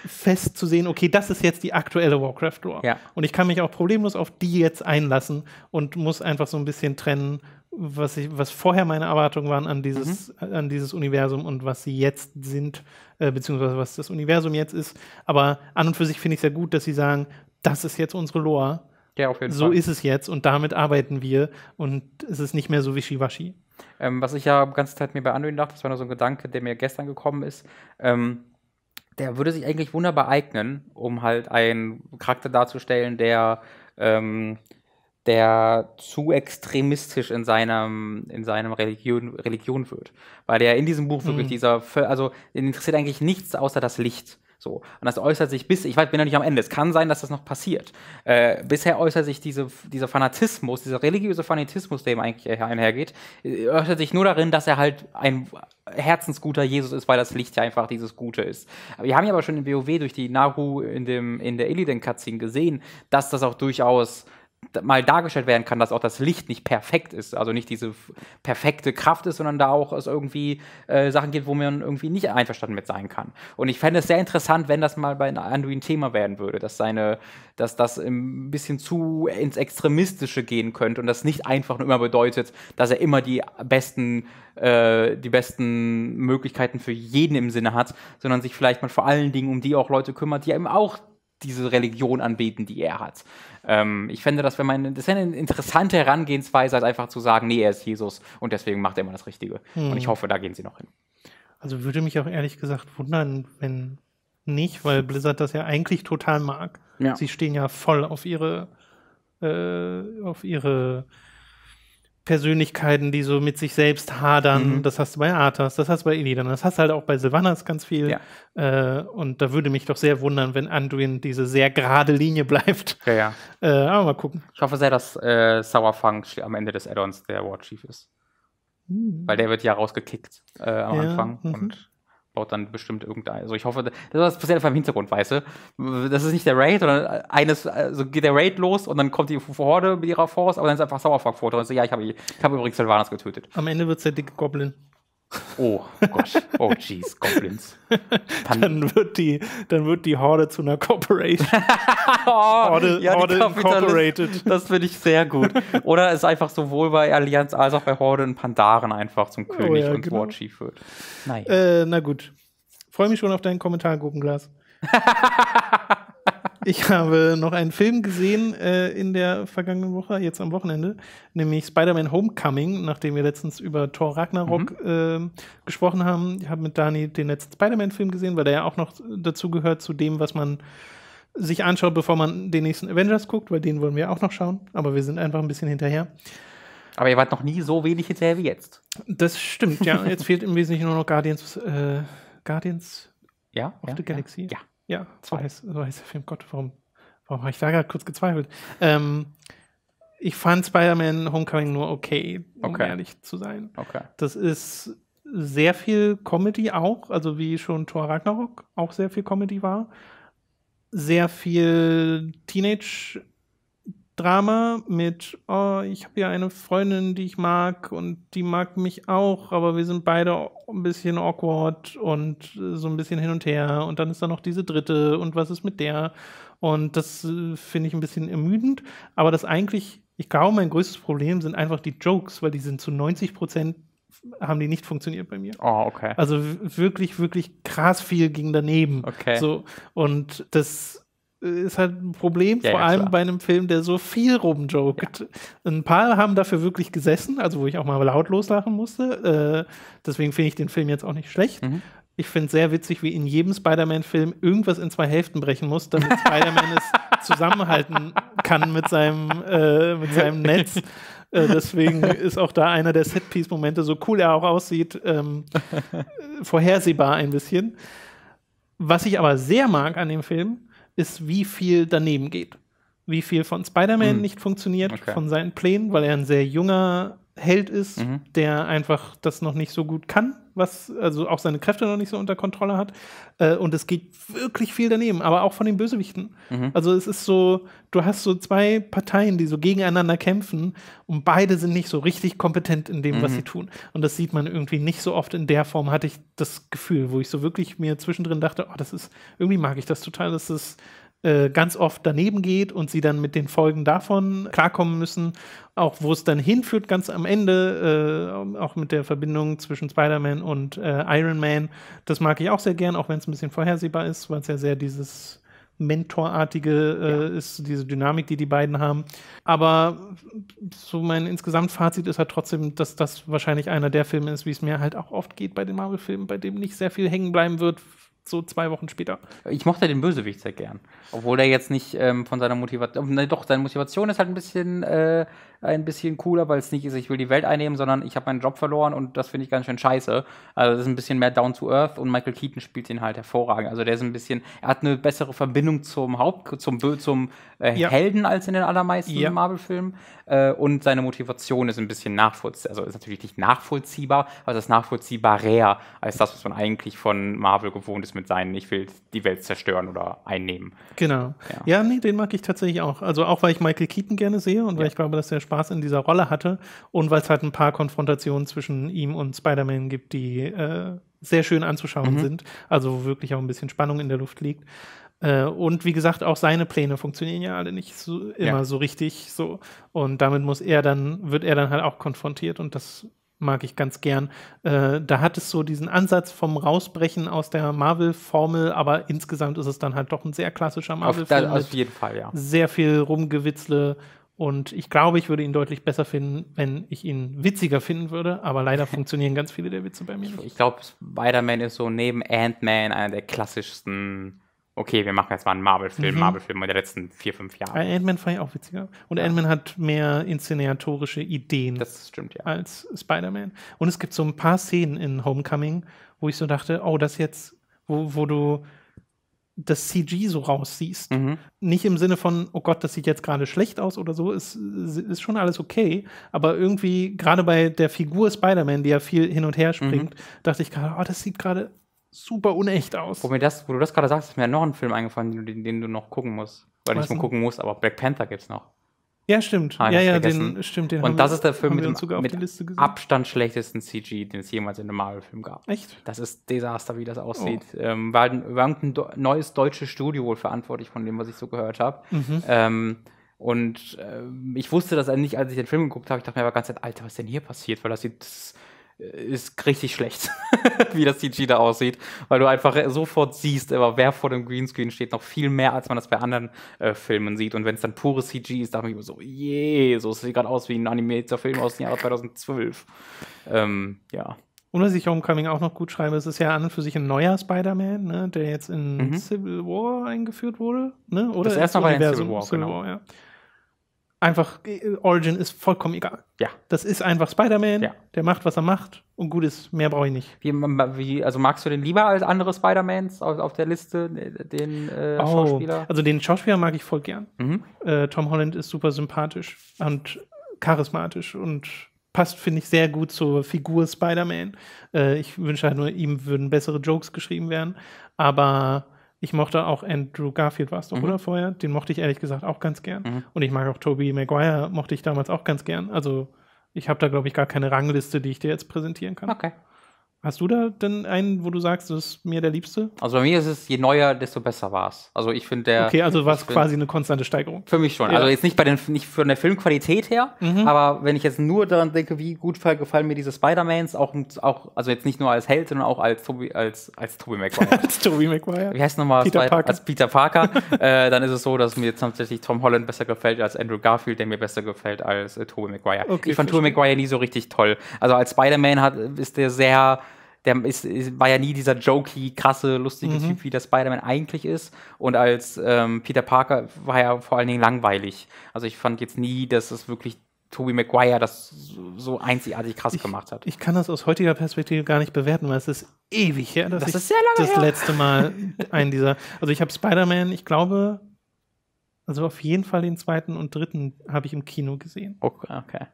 fest zu sehen, okay, das ist jetzt die aktuelle Warcraft-Lore. Ja. Und ich kann mich auch problemlos auf die jetzt einlassen und muss einfach so ein bisschen trennen, was, ich, was vorher meine Erwartungen waren an dieses, mhm. an dieses Universum und was sie jetzt sind, äh, beziehungsweise was das Universum jetzt ist. Aber an und für sich finde ich es sehr gut, dass sie sagen, das ist jetzt unsere Lore. Ja, auf jeden so Fall. ist es jetzt und damit arbeiten wir und es ist nicht mehr so wischiwaschi. Ähm, was ich ja die ganze Zeit mir bei Anduin dachte, das war nur so ein Gedanke, der mir gestern gekommen ist. Ähm, der würde sich eigentlich wunderbar eignen, um halt einen Charakter darzustellen, der, ähm, der zu extremistisch in seinem, in seinem Religion, Religion wird. Weil der in diesem Buch wirklich mhm. dieser, also den interessiert eigentlich nichts außer das Licht. So. Und das äußert sich bis, ich weiß, bin ja nicht am Ende, es kann sein, dass das noch passiert. Äh, bisher äußert sich diese, dieser Fanatismus, dieser religiöse Fanatismus, der ihm eigentlich einhergeht, äh, äußert sich nur darin, dass er halt ein herzensguter Jesus ist, weil das Licht ja einfach dieses Gute ist. wir haben ja aber schon in WoW durch die Nahu in, dem, in der Illidan-Cutscene gesehen, dass das auch durchaus mal dargestellt werden kann, dass auch das Licht nicht perfekt ist, also nicht diese perfekte Kraft ist, sondern da auch es irgendwie äh, Sachen gibt, wo man irgendwie nicht einverstanden mit sein kann. Und ich fände es sehr interessant, wenn das mal bei Anduin Thema werden würde, dass seine, dass das ein bisschen zu ins Extremistische gehen könnte und das nicht einfach nur immer bedeutet, dass er immer die besten, äh, die besten Möglichkeiten für jeden im Sinne hat, sondern sich vielleicht mal vor allen Dingen um die auch Leute kümmert, die eben auch diese Religion anbeten, die er hat. Ähm, ich fände das, wenn man, das wäre eine interessante Herangehensweise, als einfach zu sagen, nee, er ist Jesus und deswegen macht er immer das Richtige. Hm. Und ich hm. hoffe, da gehen sie noch hin. Also würde mich auch ehrlich gesagt wundern, wenn nicht, weil Blizzard das ja eigentlich total mag. Ja. Sie stehen ja voll auf ihre, äh, auf ihre Persönlichkeiten, die so mit sich selbst hadern. Mhm. Das hast du bei Arthas, das hast du bei Illidan, das hast du halt auch bei Silvanas ganz viel. Ja. Äh, und da würde mich doch sehr wundern, wenn Anduin diese sehr gerade Linie bleibt. Ja, ja. Äh, aber mal gucken. Ich hoffe sehr, dass äh, Sauerfang am Ende des Addons der War Chief ist. Mhm. Weil der wird ja rausgekickt äh, am ja, Anfang. Mhm. Und baut dann bestimmt irgendein. Also ich hoffe, das ist passiert einfach im Hintergrund, weißt du? Das ist nicht der Raid, sondern eines, also geht der Raid los und dann kommt die Horde mit ihrer Force, aber dann ist einfach Sauerfuck-Foto und so, ja, ich habe ich hab übrigens Silvanas getötet. Am Ende wird es der dicke Goblin. Oh Gott, oh jeez, Goblins. Pan dann, wird die, dann wird die Horde zu einer Corporation. oh, Horde, ja, Horde Incorporated. Das finde ich sehr gut. Oder ist einfach sowohl bei Allianz als auch bei Horde ein Pandaren einfach zum oh König oh, ja, und genau. Warchief wird. Naja. Äh, na gut. Freue mich schon auf deinen Kommentar, Gruppenglas. Ich habe noch einen Film gesehen äh, in der vergangenen Woche, jetzt am Wochenende, nämlich Spider-Man Homecoming, nachdem wir letztens über Thor Ragnarok mhm. äh, gesprochen haben. Ich habe mit Dani den letzten Spider-Man-Film gesehen, weil der ja auch noch dazu gehört zu dem, was man sich anschaut, bevor man den nächsten Avengers guckt, weil den wollen wir auch noch schauen, aber wir sind einfach ein bisschen hinterher. Aber ihr wart noch nie so wenig hinterher wie jetzt. Das stimmt, ja. Jetzt fehlt im Wesentlichen nur noch Guardians, äh, Guardians ja, of ja, the Galaxy. ja. ja. Ja, so heißt, so heißt der Film. Gott, warum, warum habe ich da gerade kurz gezweifelt? Ähm, ich fand Spider-Man Homecoming nur okay, um okay. ehrlich zu sein. Okay. Das ist sehr viel Comedy auch, also wie schon Thor Ragnarok auch sehr viel Comedy war. Sehr viel Teenage- Drama mit, oh, ich habe ja eine Freundin, die ich mag und die mag mich auch, aber wir sind beide ein bisschen awkward und äh, so ein bisschen hin und her und dann ist da noch diese dritte und was ist mit der? Und das äh, finde ich ein bisschen ermüdend, aber das eigentlich, ich glaube, mein größtes Problem sind einfach die Jokes, weil die sind zu 90 Prozent haben die nicht funktioniert bei mir. Oh, okay. Also wirklich, wirklich krass viel ging daneben. Okay. So, und das ist halt ein Problem, ja, vor ja, allem klar. bei einem Film, der so viel rumjoket. Ja. Ein paar haben dafür wirklich gesessen, also wo ich auch mal laut loslachen musste. Äh, deswegen finde ich den Film jetzt auch nicht schlecht. Mhm. Ich finde es sehr witzig, wie in jedem Spider-Man-Film irgendwas in zwei Hälften brechen muss, damit Spider-Man es zusammenhalten kann mit seinem, äh, mit seinem Netz. Äh, deswegen ist auch da einer der Setpiece-Momente, so cool er auch aussieht, ähm, vorhersehbar ein bisschen. Was ich aber sehr mag an dem Film, ist, wie viel daneben geht. Wie viel von Spider-Man mhm. nicht funktioniert, okay. von seinen Plänen, weil er ein sehr junger Held ist, mhm. der einfach das noch nicht so gut kann was also auch seine Kräfte noch nicht so unter Kontrolle hat. Äh, und es geht wirklich viel daneben, aber auch von den Bösewichten. Mhm. Also es ist so, du hast so zwei Parteien, die so gegeneinander kämpfen und beide sind nicht so richtig kompetent in dem, mhm. was sie tun. Und das sieht man irgendwie nicht so oft in der Form, hatte ich das Gefühl, wo ich so wirklich mir zwischendrin dachte, oh, das ist, irgendwie mag ich das total, das ist äh, ganz oft daneben geht und sie dann mit den Folgen davon klarkommen müssen. Auch wo es dann hinführt, ganz am Ende, äh, auch mit der Verbindung zwischen Spider-Man und äh, Iron Man. Das mag ich auch sehr gern, auch wenn es ein bisschen vorhersehbar ist, weil es ja sehr dieses Mentorartige äh, ja. ist, diese Dynamik, die die beiden haben. Aber so mein insgesamt Fazit ist halt trotzdem, dass das wahrscheinlich einer der Filme ist, wie es mir halt auch oft geht bei den Marvel-Filmen, bei dem nicht sehr viel hängen bleiben wird, so zwei Wochen später. Ich mochte den Bösewicht sehr gern. Obwohl er jetzt nicht ähm, von seiner Motivation. Oh, ne, doch, seine Motivation ist halt ein bisschen, äh, ein bisschen cooler, weil es nicht ist, ich will die Welt einnehmen, sondern ich habe meinen Job verloren und das finde ich ganz schön scheiße. Also, das ist ein bisschen mehr down to earth und Michael Keaton spielt ihn halt hervorragend. Also, der ist ein bisschen. Er hat eine bessere Verbindung zum Haupt-, zum, zum äh, ja. Helden als in den allermeisten ja. Marvel-Filmen äh, und seine Motivation ist ein bisschen nachvollziehbar, also ist natürlich nicht nachvollziehbar, aber es ist nachvollziehbarer als das, was man eigentlich von Marvel gewohnt ist mit seinen, ich will die Welt zerstören oder einnehmen. Genau. Ja, ja nee, den mag ich tatsächlich auch. Also auch, weil ich Michael Keaton gerne sehe und weil ich glaube, dass er Spaß in dieser Rolle hatte und weil es halt ein paar Konfrontationen zwischen ihm und Spider-Man gibt, die äh, sehr schön anzuschauen mhm. sind. Also wo wirklich auch ein bisschen Spannung in der Luft liegt. Äh, und wie gesagt, auch seine Pläne funktionieren ja alle nicht so, immer ja. so richtig so. Und damit muss er dann, wird er dann halt auch konfrontiert und das mag ich ganz gern. Äh, da hat es so diesen Ansatz vom Rausbrechen aus der Marvel-Formel, aber insgesamt ist es dann halt doch ein sehr klassischer Marvel-Film. Auf, auf jeden Fall, ja. Sehr viel Rumgewitzle und ich glaube, ich würde ihn deutlich besser finden, wenn ich ihn witziger finden würde, aber leider funktionieren ganz viele der Witze bei mir nicht. Ich glaube, Spider-Man ist so neben Ant-Man einer der klassischsten okay, wir machen jetzt mal einen Marvel-Film, mhm. Marvel-Film der letzten vier, fünf Jahre. Äh, Ant-Man fand ich auch witziger. Und ja. Ant-Man hat mehr inszenatorische Ideen das stimmt, ja. als Spider-Man. Und es gibt so ein paar Szenen in Homecoming, wo ich so dachte, oh, das jetzt, wo, wo du das CG so raussiehst. Mhm. Nicht im Sinne von, oh Gott, das sieht jetzt gerade schlecht aus oder so, ist, ist schon alles okay. Aber irgendwie, gerade bei der Figur Spider-Man, die ja viel hin und her mhm. springt, mhm. dachte ich gerade, oh, das sieht gerade super unecht aus. Wo, mir das, wo du das gerade sagst, ist mir noch ein Film eingefallen, den, den du noch gucken musst. Oder nicht nur gucken musst, aber Black Panther gibt es noch. Ja, stimmt. Ah, ja, ja, den, stimmt. Den und das wir, ist der Film mit, dem, mit Abstand schlechtesten CG, den es jemals in einem Marvel-Film gab. Echt? Das ist Desaster, wie das aussieht. Oh. Ähm, war, war ein neues deutsches Studio wohl verantwortlich von dem, was ich so gehört habe. Mhm. Ähm, und äh, ich wusste das nicht, als ich den Film geguckt habe. Ich dachte mir aber ganz Alter, was ist denn hier passiert? Weil das sieht. Das, ist richtig schlecht, wie das CG da aussieht, weil du einfach sofort siehst, aber wer vor dem Greenscreen steht, noch viel mehr, als man das bei anderen äh, Filmen sieht. Und wenn es dann pures CG ist, da habe ich immer so, je, so sieht gerade aus wie ein animierter Film aus dem Jahre 2012. Ähm, ja. Und was ich Homecoming auch noch gut schreibe, es ist ja an und für sich ein neuer Spider-Man, ne, der jetzt in mhm. Civil War eingeführt wurde, ne? oder? Das erste Mal in Civil War, Civil genau. War ja einfach, äh, Origin ist vollkommen egal. Ja. Das ist einfach Spider-Man, ja. der macht, was er macht und gut ist, mehr brauche ich nicht. Wie, wie, also magst du den lieber als andere Spider-Mans auf, auf, der Liste, ne, den äh, oh, Schauspieler? Also den Schauspieler mag ich voll gern. Mhm. Äh, Tom Holland ist super sympathisch und charismatisch und passt, finde ich, sehr gut zur Figur Spider-Man. Äh, ich wünsche halt nur, ihm würden bessere Jokes geschrieben werden, aber ich mochte auch Andrew Garfield, warst du, mhm. oder vorher? Den mochte ich ehrlich gesagt auch ganz gern. Mhm. Und ich mag auch Tobey Maguire, mochte ich damals auch ganz gern. Also ich habe da, glaube ich, gar keine Rangliste, die ich dir jetzt präsentieren kann. Okay. Hast du da denn einen, wo du sagst, das ist mir der Liebste? Also bei mir ist es, je neuer, desto besser war es. Also ich finde der. Okay, also war es quasi eine konstante Steigerung. Für mich schon. Ja. Also jetzt nicht bei den nicht von der Filmqualität her, mhm. aber wenn ich jetzt nur daran denke, wie gut gefallen mir diese Spider-Mans, auch, auch, also jetzt nicht nur als Held, sondern auch als Tobi, als, als Tobi Maguire. als Tobi Maguire. Wie heißt nochmal? Peter Parker. Als Peter Parker. äh, dann ist es so, dass mir tatsächlich Tom Holland besser gefällt als Andrew Garfield, der mir besser gefällt als äh, Tobi Maguire. Okay, ich fand Tobi Maguire nie so richtig toll. Also als Spider-Man ist der sehr der ist, ist, war ja nie dieser jokey, krasse, lustige mhm. Typ, wie der Spider-Man eigentlich ist. Und als ähm, Peter Parker war er vor allen Dingen langweilig. Also ich fand jetzt nie, dass es wirklich Tobey Maguire das so einzigartig krass ich, gemacht hat. Ich kann das aus heutiger Perspektive gar nicht bewerten, weil es ist ewig her, dass das ist sehr lange das her. letzte Mal einen dieser. Also ich habe Spider-Man, ich glaube, also auf jeden Fall den zweiten und dritten habe ich im Kino gesehen. Okay. okay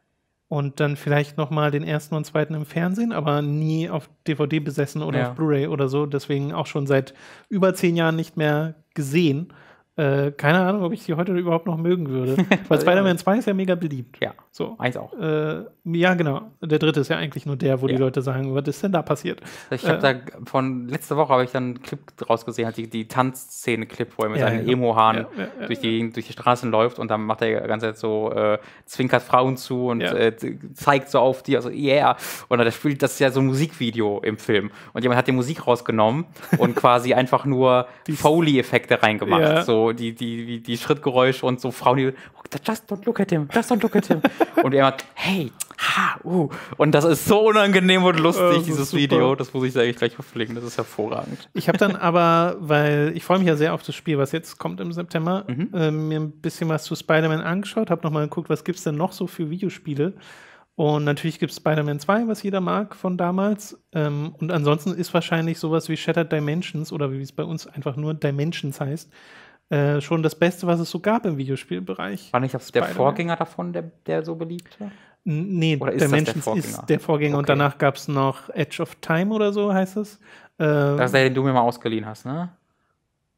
und dann vielleicht nochmal den ersten und zweiten im Fernsehen, aber nie auf DVD besessen oder ja. auf Blu-ray oder so. Deswegen auch schon seit über zehn Jahren nicht mehr gesehen. Äh, keine Ahnung, ob ich sie heute überhaupt noch mögen würde. Weil also Spider-Man 2 ist ja mega beliebt. Ja. So. Eins auch. Äh, ja, genau. Der dritte ist ja eigentlich nur der, wo ja. die Leute sagen, was ist denn da passiert? Ich habe äh, da von letzter Woche habe ich dann einen Clip draus gesehen, halt die, die Tanzszene-Clip, wo er mit ja, seinen genau. ja. Emo-Haaren durch, die, durch die Straßen läuft und dann macht er die ganze Zeit so, äh, zwinkert Frauen zu und äh, zeigt so auf die, also yeah. Und dann spielt das ist ja so ein Musikvideo im Film. Und jemand hat die Musik rausgenommen und quasi einfach nur Foley-Effekte reingemacht. So so die, die, die Schrittgeräusche und so Frauen, die, oh, just don't look at him, just don't look at him. und er macht, hey, ha, uh. Und das ist so unangenehm und lustig, dieses Video. Das muss ich eigentlich gleich verpflegen, das ist hervorragend. Ich habe dann aber, weil ich freue mich ja sehr auf das Spiel, was jetzt kommt im September, mhm. äh, mir ein bisschen was zu Spider-Man angeschaut, habe nochmal geguckt, was gibt es denn noch so für Videospiele. Und natürlich gibt es Spider-Man 2, was jeder mag von damals. Ähm, und ansonsten ist wahrscheinlich sowas wie Shattered Dimensions oder wie es bei uns einfach nur Dimensions heißt, äh, schon das Beste, was es so gab im Videospielbereich. War nicht der Vorgänger davon, der, der so beliebt war? Nee, oder ist der Menschen ist der Vorgänger okay. und danach gab es noch Edge of Time oder so heißt es. Ähm, das ist der, den du mir mal ausgeliehen hast, ne?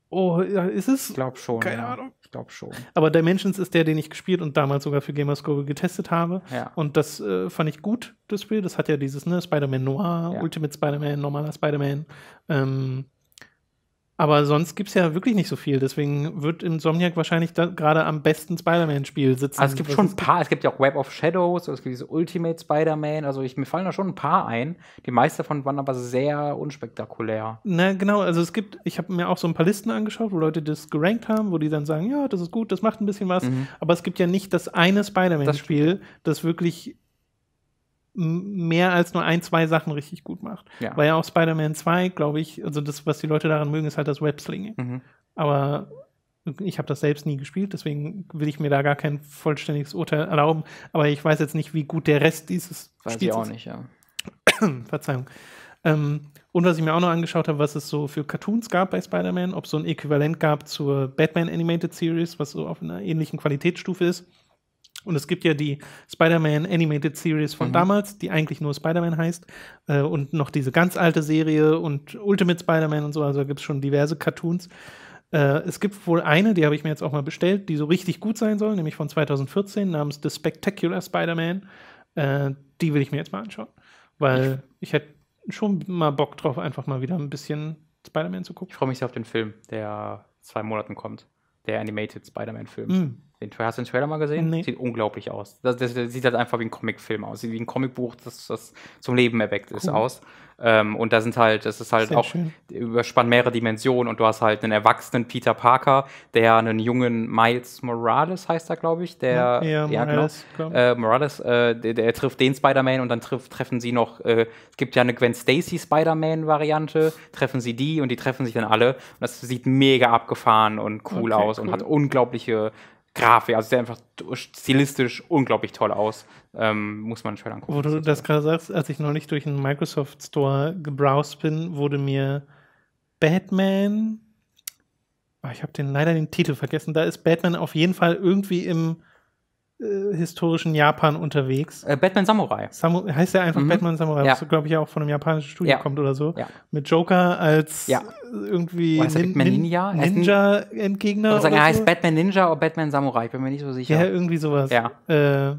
Oh, ist es? Ich glaube schon. Keine ja. Ahnung. Ich glaube schon. Aber Dimensions ist der, den ich gespielt und damals sogar für Gamerscope getestet habe. Ja. Und das äh, fand ich gut, das Spiel. Das hat ja dieses ne, Spider-Man Noir, ja. Ultimate Spider-Man, normaler Spider-Man. Ähm, aber sonst gibt es ja wirklich nicht so viel. Deswegen wird Insomniac wahrscheinlich gerade am besten Spider-Man-Spiel sitzen. Also es gibt schon ein paar. Es gibt ja auch Web of Shadows, es gibt diese Ultimate Spider-Man. Also ich, mir fallen da schon ein paar ein. Die meisten davon waren aber sehr unspektakulär. Na genau, also es gibt, ich habe mir auch so ein paar Listen angeschaut, wo Leute das gerankt haben, wo die dann sagen, ja, das ist gut, das macht ein bisschen was. Mhm. Aber es gibt ja nicht das eine Spider-Man-Spiel, das, das wirklich mehr als nur ein, zwei Sachen richtig gut macht. Ja. Weil ja auch Spider-Man 2, glaube ich, also das, was die Leute daran mögen, ist halt das Web-Slinging. Mhm. Aber ich habe das selbst nie gespielt, deswegen will ich mir da gar kein vollständiges Urteil erlauben. Aber ich weiß jetzt nicht, wie gut der Rest dieses weiß Spiels ich auch ist. nicht, ja. Verzeihung. Ähm, und was ich mir auch noch angeschaut habe, was es so für Cartoons gab bei Spider-Man, ob es so ein Äquivalent gab zur Batman Animated Series, was so auf einer ähnlichen Qualitätsstufe ist. Und es gibt ja die Spider-Man Animated Series von mhm. damals, die eigentlich nur Spider-Man heißt. Äh, und noch diese ganz alte Serie und Ultimate Spider-Man und so. Also da gibt es schon diverse Cartoons. Äh, es gibt wohl eine, die habe ich mir jetzt auch mal bestellt, die so richtig gut sein soll, nämlich von 2014 namens The Spectacular Spider-Man. Äh, die will ich mir jetzt mal anschauen, weil ich, ich hätte schon mal Bock drauf, einfach mal wieder ein bisschen Spider-Man zu gucken. Ich freue mich sehr auf den Film, der zwei Monaten kommt. Der Animated Spider-Man-Film. Mhm. Den, hast du den Trailer mal gesehen? Nee. Sieht unglaublich aus. Das, das, sieht halt einfach wie ein Comicfilm aus, Sieht wie ein Comicbuch, das, das zum Leben erweckt ist, aus. Ähm, und da sind halt, das ist halt Sehr auch, überspannt mehrere Dimensionen und du hast halt einen erwachsenen Peter Parker, der einen jungen Miles Morales heißt er, glaube ich, der, ja, ja, Morales, genau, äh, Morales äh, der, der, trifft den Spider-Man und dann trifft, treffen sie noch, äh, es gibt ja eine Gwen Stacy Spider-Man-Variante, treffen sie die und die treffen sich dann alle und das sieht mega abgefahren und cool okay, aus cool. und hat unglaubliche Grafik, also sieht einfach stilistisch unglaublich toll aus. Ähm, muss man schön angucken. Wo du das gerade sagst, als ich neulich durch einen Microsoft Store gebrowst bin, wurde mir Batman. Oh, ich habe den leider den Titel vergessen. Da ist Batman auf jeden Fall irgendwie im äh, historischen Japan unterwegs. Äh, Batman Samurai. Samu heißt ja einfach mhm. Batman Samurai, ja. was glaube ich auch von einem japanischen Studio ja. kommt oder so. Ja. Mit Joker als äh, irgendwie oh, Nin Ninja, Ninja entgegner. Oder sagen, oder er heißt so? Batman Ninja oder Batman Samurai, ich bin mir nicht so sicher. Ja, irgendwie sowas. Ja. Äh,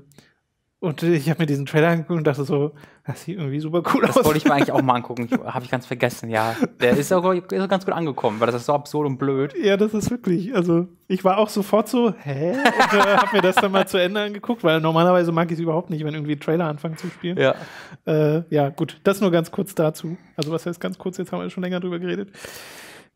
und ich habe mir diesen Trailer angeguckt und dachte so, das sieht irgendwie super cool das aus. Das wollte ich mir eigentlich auch mal angucken, habe ich ganz vergessen, ja. Der ist auch, ist auch ganz gut angekommen, weil das ist so absurd und blöd. Ja, das ist wirklich, also ich war auch sofort so, hä? Und äh, habe mir das dann mal zu Ende angeguckt, weil normalerweise mag ich es überhaupt nicht, wenn irgendwie Trailer anfangen zu spielen. Ja. Äh, ja, gut, das nur ganz kurz dazu. Also was heißt ganz kurz, jetzt haben wir schon länger drüber geredet.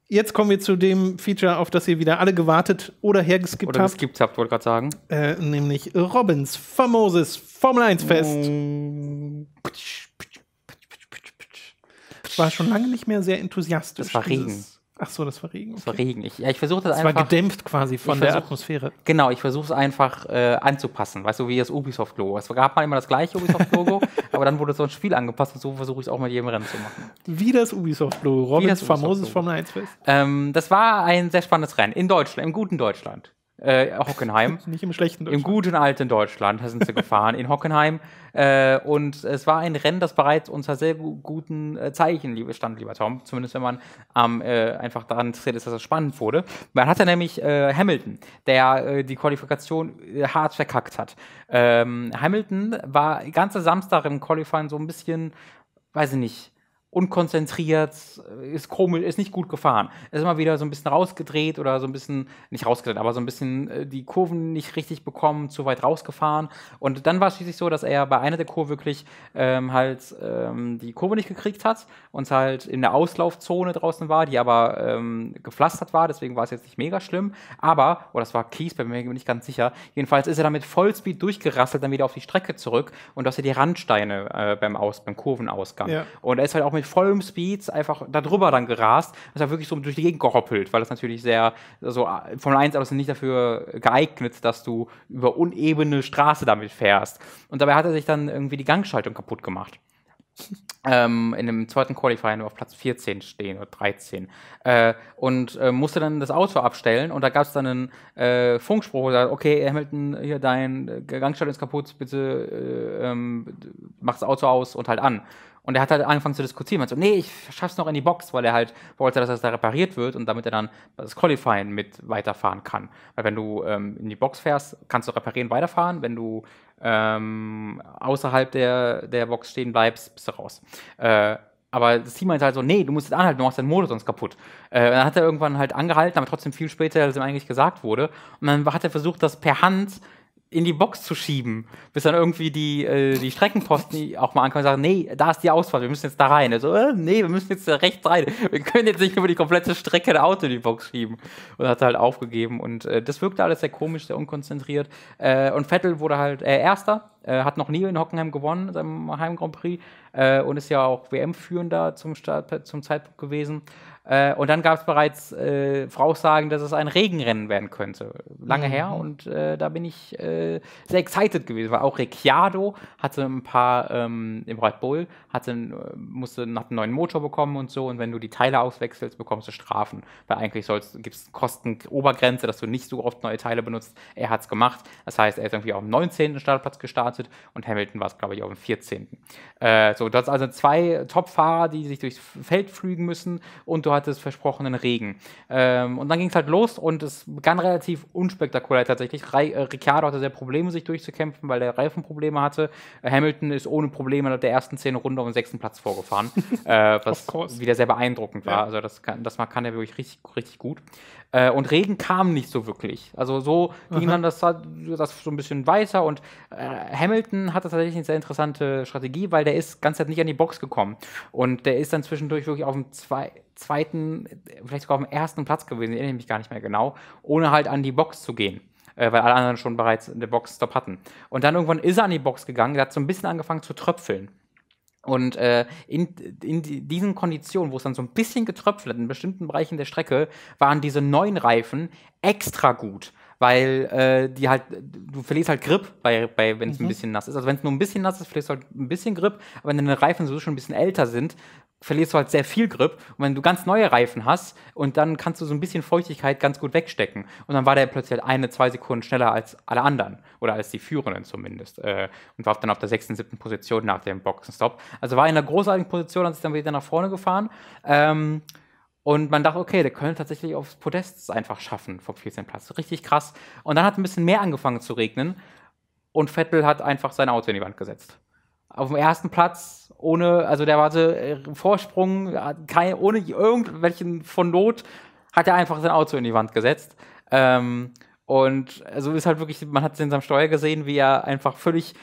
Jetzt kommen wir zu dem Feature, auf das ihr wieder alle gewartet oder hergeskippt oder habt. Oder geskippt habt, wollte gerade sagen. Äh, nämlich Robins famoses Formel 1 Fest. Mm. War schon lange nicht mehr sehr enthusiastisch. Das war Regen. Ach so, das war Regen. Okay. Das war Regen. Ich, ja, ich versuche das, das, einfach. Das war gedämpft quasi von der versuch, Atmosphäre. Genau, ich versuche es einfach äh, anzupassen. Weißt du, wie das Ubisoft-Logo. Es gab mal immer das gleiche Ubisoft-Logo, aber dann wurde so ein Spiel angepasst und so versuche ich es auch mit jedem Rennen zu machen. Wie das Ubisoft-Logo. Robins famoses Formel 1 Fest. Ähm, das war ein sehr spannendes Rennen in Deutschland, im guten Deutschland äh, Hockenheim. Nicht im schlechten Deutschland. Im guten alten Deutschland sind sie gefahren, in Hockenheim. Äh, und es war ein Rennen, das bereits unter sehr guten äh, Zeichen stand, lieber Tom. Zumindest wenn man ähm, einfach daran interessiert ist, dass es spannend wurde. Man hatte nämlich äh, Hamilton, der äh, die Qualifikation äh, hart verkackt hat. Ähm, Hamilton war ganze Samstag im Qualifying so ein bisschen, weiß ich nicht, unkonzentriert, ist komisch, ist nicht gut gefahren. Ist immer wieder so ein bisschen rausgedreht oder so ein bisschen, nicht rausgedreht, aber so ein bisschen äh, die Kurven nicht richtig bekommen, zu weit rausgefahren. Und dann war es schließlich so, dass er bei einer der Kurven wirklich ähm, halt ähm, die Kurve nicht gekriegt hat und halt in der Auslaufzone draußen war, die aber ähm, gepflastert war, deswegen war es jetzt nicht mega schlimm. Aber, oder oh, das war Kies, bei mir bin ich ganz sicher, jedenfalls ist er damit Vollspeed durchgerasselt, dann wieder auf die Strecke zurück und dass er die Randsteine äh, beim, Aus, beim Kurvenausgang. Ja. Und er ist halt auch mit mit vollem Speed einfach darüber dann gerast und ist dann wirklich so durch die Gegend gehoppelt, weil das natürlich sehr, also ah, Formel 1 Autos nicht dafür geeignet, dass du über unebene Straße damit fährst. Und dabei hat er sich dann irgendwie die Gangschaltung kaputt gemacht. Ähm, in dem zweiten Qualifying auf Platz 14 stehen oder 13 äh, und äh, musste dann das Auto abstellen und da gab es dann einen äh, Funkspruch, wo sagt, okay, Hamilton, hier dein äh, Gangschalt ist kaputt, bitte äh, ähm, mach das Auto aus und halt an. Und er hat halt angefangen zu diskutieren. Man so, nee, ich schaff's noch in die Box, weil er halt wollte, dass das da repariert wird und damit er dann das Qualifying mit weiterfahren kann. Weil wenn du ähm, in die Box fährst, kannst du reparieren, weiterfahren. Wenn du ähm, außerhalb der, der Box stehen bleibst, bist du raus. Äh, aber das Team meinte halt so, nee, du musst jetzt anhalten, du machst deinen Motor sonst kaputt. Äh, dann hat er irgendwann halt angehalten, aber trotzdem viel später, als ihm eigentlich gesagt wurde. Und dann hat er versucht, das per Hand in die Box zu schieben, bis dann irgendwie die, äh, die Streckenposten auch mal ankommen und sagen, nee, da ist die Ausfahrt, wir müssen jetzt da rein. Also, äh, nee, wir müssen jetzt da rechts rein. Wir können jetzt nicht über die komplette Strecke der Auto in die Box schieben. Und hat halt aufgegeben. Und äh, das wirkte alles sehr komisch, sehr unkonzentriert. Äh, und Vettel wurde halt äh, Erster, äh, hat noch nie in Hockenheim gewonnen, seinem Heim Grand Prix, und ist ja auch WM-Führender zum, zum Zeitpunkt gewesen. Äh, und dann gab es bereits äh, Voraussagen, dass es ein Regenrennen werden könnte. Lange mhm. her und äh, da bin ich äh, sehr excited gewesen, weil auch Ricciardo hatte ein paar ähm, im Red Bull, hatte, äh, musste, hat einen neuen Motor bekommen und so. Und wenn du die Teile auswechselst, bekommst du Strafen. Weil eigentlich gibt es Kostenobergrenze, dass du nicht so oft neue Teile benutzt. Er hat es gemacht. Das heißt, er ist irgendwie auf dem 19. Startplatz gestartet und Hamilton war es, glaube ich, auf dem 14. Äh, so, das sind also zwei Top-Fahrer, die sich durchs Feld flügen müssen und du hast des versprochenen Regen. Ähm, und dann ging es halt los und es begann relativ unspektakulär tatsächlich. Re äh, Ricciardo hatte sehr Probleme, sich durchzukämpfen, weil er Reifenprobleme hatte. Äh, Hamilton ist ohne Probleme nach der ersten zehn Runde auf den sechsten Platz vorgefahren, äh, was wieder sehr beeindruckend war. Ja. Also das kann, das kann er wirklich richtig, richtig gut. Äh, und Regen kam nicht so wirklich. Also so ging mhm. dann das, halt, das so ein bisschen weiter und äh, Hamilton hatte tatsächlich eine sehr interessante Strategie, weil der ist ganz nicht an die Box gekommen. Und der ist dann zwischendurch wirklich auf dem zwei, zweiten, vielleicht sogar auf dem ersten Platz gewesen, erinnere ich mich gar nicht mehr genau, ohne halt an die Box zu gehen äh, weil alle anderen schon bereits in der Box-Stop hatten. Und dann irgendwann ist er an die Box gegangen, der hat so ein bisschen angefangen zu tröpfeln. Und äh, in, in diesen Konditionen, wo es dann so ein bisschen getröpfelt hat, in bestimmten Bereichen der Strecke, waren diese neuen Reifen extra gut. Weil äh, die halt, du verlierst halt Grip, bei, bei wenn es mhm. ein bisschen nass ist. Also wenn es nur ein bisschen nass ist, verlierst du halt ein bisschen Grip. Aber wenn deine Reifen sowieso schon ein bisschen älter sind, verlierst du halt sehr viel Grip. Und wenn du ganz neue Reifen hast und dann kannst du so ein bisschen Feuchtigkeit ganz gut wegstecken. Und dann war der plötzlich eine, zwei Sekunden schneller als alle anderen oder als die Führenden zumindest äh, und war dann auf der sechsten, siebten Position nach dem Boxenstopp. Also war in einer großartigen Position und ist dann wieder nach vorne gefahren. Ähm, und man dachte, okay, der könnte tatsächlich aufs Podest einfach schaffen vom 14. Platz. Richtig krass. Und dann hat ein bisschen mehr angefangen zu regnen und Vettel hat einfach sein Auto in die Wand gesetzt. Auf dem ersten Platz ohne, also der hatte äh, Vorsprung, kein, ohne irgendwelchen von Not, hat er einfach sein Auto in die Wand gesetzt. Ähm, und also ist halt wirklich, man hat es in seinem Steuer gesehen, wie er einfach völlig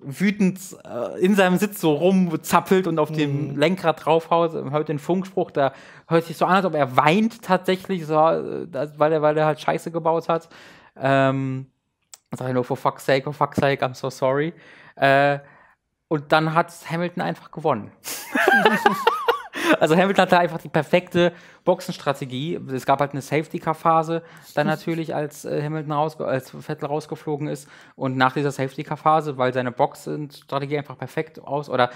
wütend äh, in seinem Sitz so rumzappelt und auf mhm. dem Lenkrad draufhaut, hört den Funkspruch, da hört sich so an, als ob er weint tatsächlich, so, äh, weil, er, weil er halt Scheiße gebaut hat. Ähm, sag ich nur, for fuck's sake, for fuck's sake, I'm so sorry. Äh, und dann hat Hamilton einfach gewonnen. also Hamilton hatte einfach die perfekte Boxenstrategie. Es gab halt eine Safety-Car-Phase, dann natürlich, als äh, Hamilton rausge als Vettel rausgeflogen ist. Und nach dieser Safety-Car-Phase, weil seine Boxenstrategie einfach perfekt aus oder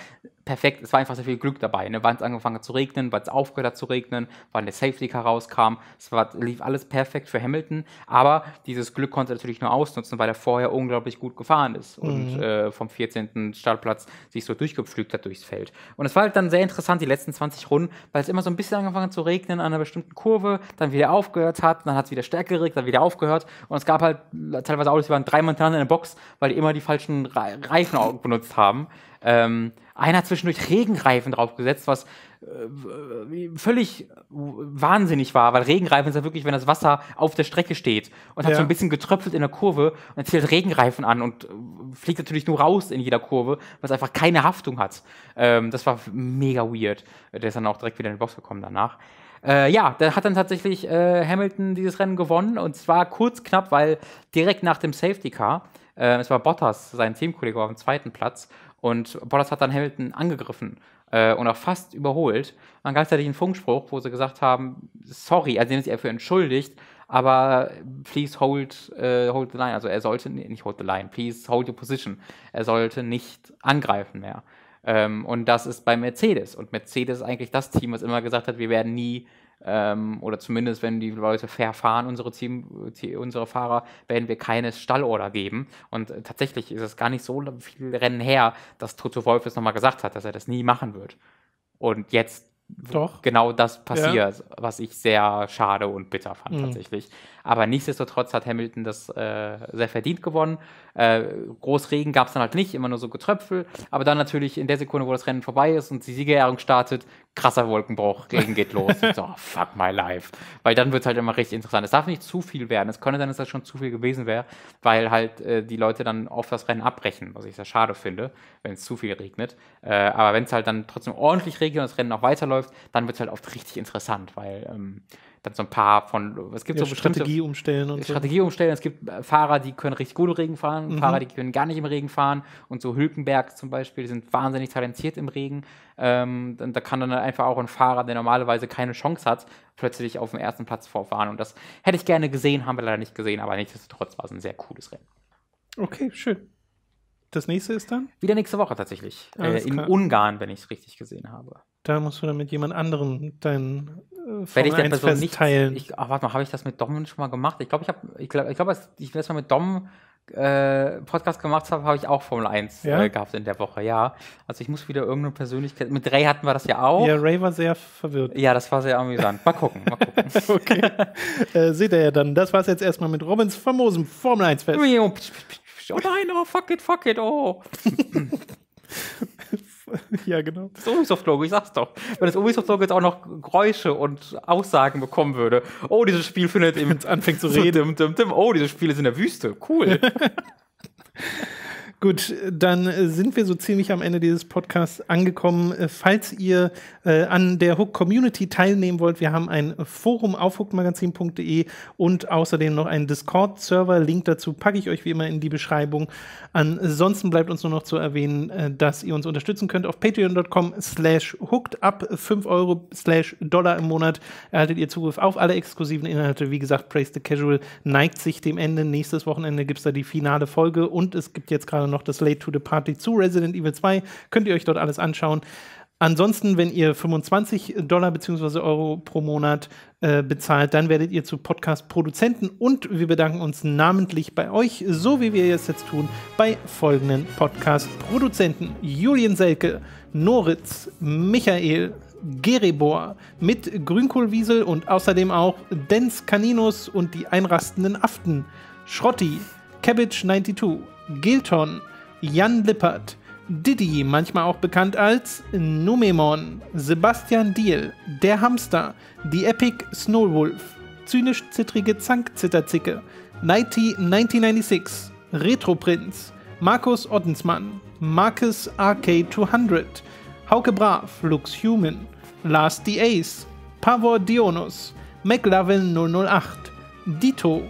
perfekt, es war einfach sehr viel Glück dabei. Ne? Wann es angefangen hat zu regnen, wann es aufgehört hat zu regnen, wann der Safety-Car rauskam. Es war, lief alles perfekt für Hamilton. Aber dieses Glück konnte er natürlich nur ausnutzen, weil er vorher unglaublich gut gefahren ist mhm. und äh, vom 14. Startplatz sich so durchgepflügt hat durchs Feld. Und es war halt dann sehr interessant, die letzten 20 Runden, weil es immer so ein bisschen angefangen hat zu regnen an einer bestimmten Kurve, dann wieder aufgehört hat, dann hat es wieder stärker geregt, dann wieder aufgehört. Und es gab halt äh, teilweise Autos, die waren dreimal hintereinander in der Box, weil die immer die falschen Reifen benutzt haben. Ähm, einer hat zwischendurch Regenreifen draufgesetzt, was äh, völlig wahnsinnig war, weil Regenreifen ist ja wirklich, wenn das Wasser auf der Strecke steht und hat so ein bisschen getröpfelt in der Kurve und zählt Regenreifen an und äh, fliegt natürlich nur raus in jeder Kurve, was einfach keine Haftung hat. Ähm, das war mega weird. Der ist dann auch direkt wieder in die Box gekommen danach. Äh, ja, da hat dann tatsächlich äh, Hamilton dieses Rennen gewonnen und zwar kurz knapp, weil direkt nach dem Safety Car, äh, es war Bottas, sein Teamkollege, war auf dem zweiten Platz und Bottas hat dann Hamilton angegriffen äh, und auch fast überholt. Dann gab es tatsächlich einen Funkspruch, wo sie gesagt haben, sorry, also nehmen sie dafür entschuldigt, aber please hold, äh, hold the line, also er sollte, nicht hold the line, please hold your position, er sollte nicht angreifen mehr. Ähm, und das ist bei Mercedes. Und Mercedes ist eigentlich das Team, was immer gesagt hat, wir werden nie ähm, oder zumindest wenn die Leute fair fahren, unsere, Team, unsere Fahrer, werden wir keine Stallorder geben. Und äh, tatsächlich ist es gar nicht so viel Rennen her, dass Toto Wolf es nochmal gesagt hat, dass er das nie machen wird. Und jetzt Doch. genau das passiert, ja. was ich sehr schade und bitter fand mhm. tatsächlich. Aber nichtsdestotrotz hat Hamilton das äh, sehr verdient gewonnen. Äh, Großregen gab es dann halt nicht, immer nur so Getröpfel. Aber dann natürlich in der Sekunde, wo das Rennen vorbei ist und die Siegerehrung startet, krasser Wolkenbruch, Regen geht los. so, oh, fuck my life. Weil dann wird es halt immer richtig interessant. Es darf nicht zu viel werden. Es könnte sein, dass das schon zu viel gewesen wäre, weil halt äh, die Leute dann oft das Rennen abbrechen, was ich sehr schade finde, wenn es zu viel regnet. Äh, aber wenn es halt dann trotzdem ordentlich regnet und das Rennen auch weiterläuft, dann wird es halt oft richtig interessant, weil ähm, dann so ein paar von, es gibt ja, so Strategie umstellen und Strategie so. umstellen. Es gibt äh, Fahrer, die können richtig gut im Regen fahren, mhm. Fahrer, die können gar nicht im Regen fahren und so Hülkenberg zum Beispiel, die sind wahnsinnig talentiert im Regen. Ähm, da kann dann halt einfach auch ein Fahrer, der normalerweise keine Chance hat, plötzlich auf dem ersten Platz vorfahren und das hätte ich gerne gesehen, haben wir leider nicht gesehen, aber nichtsdestotrotz war es ein sehr cooles Rennen. Okay, schön. Das nächste ist dann? Wieder nächste Woche tatsächlich. Äh, in Ungarn, wenn ich es richtig gesehen habe. Da musst du dann mit jemand anderem dein äh, Wenn ich der Person nicht teilen. Ich, ach, warte mal, habe ich das mit Dom schon mal gemacht? Ich glaube, ich habe, ich glaube, ich glaube, als ich das mal mit Dom äh, Podcast gemacht habe, habe ich auch Formel 1 ja? Äh, gehabt in der Woche, ja. Also ich muss wieder irgendeine Persönlichkeit. Mit Ray hatten wir das ja auch. Ja, Ray war sehr verwirrt. Ja, das war sehr amüsant. Mal gucken, mal gucken. okay. äh, seht ihr ja dann. Das war es jetzt erstmal mit Robins famosem Formel 1 Fest. Oh nein, oh fuck it, fuck it, oh. ja, genau. Das Ubisoft-Logo, ich sag's doch. Wenn das Ubisoft-Logo jetzt auch noch Geräusche und Aussagen bekommen würde. Oh, dieses Spiel findet eben. anfängt zu reden. Dim, dim, dim. Oh, dieses Spiel ist in der Wüste. Cool. Gut, dann äh, sind wir so ziemlich am Ende dieses Podcasts angekommen. Äh, falls ihr äh, an der Hook Community teilnehmen wollt, wir haben ein Forum auf hookmagazin.de und außerdem noch einen Discord-Server. Link dazu packe ich euch wie immer in die Beschreibung. Ansonsten bleibt uns nur noch zu erwähnen, äh, dass ihr uns unterstützen könnt auf patreon.com slash hooked ab 5 Euro slash Dollar im Monat erhaltet ihr Zugriff auf alle exklusiven Inhalte. Wie gesagt, Praise the Casual neigt sich dem Ende. Nächstes Wochenende gibt es da die finale Folge und es gibt jetzt gerade noch das Late to the Party zu Resident Evil 2. Könnt ihr euch dort alles anschauen. Ansonsten, wenn ihr 25 Dollar bzw. Euro pro Monat äh, bezahlt, dann werdet ihr zu Podcast-Produzenten und wir bedanken uns namentlich bei euch, so wie wir es jetzt tun, bei folgenden Podcast-Produzenten: Julian Selke, Noritz, Michael, Geribor mit Grünkohlwiesel und außerdem auch Dens Caninus und die einrastenden Aften, Schrotti, Cabbage 92, Gilton, Jan Lippert, Didi, manchmal auch bekannt als Numemon, Sebastian Diel, Der Hamster, The Epic Snowwolf, zynisch-zittrige Zankzitterzicke, Nighty 1996, Retroprinz, Markus Ottensmann, Marcus RK200, Hauke Brav, Lux Human, Last the Ace, Pavor Dionus, McLavin 008, Dito,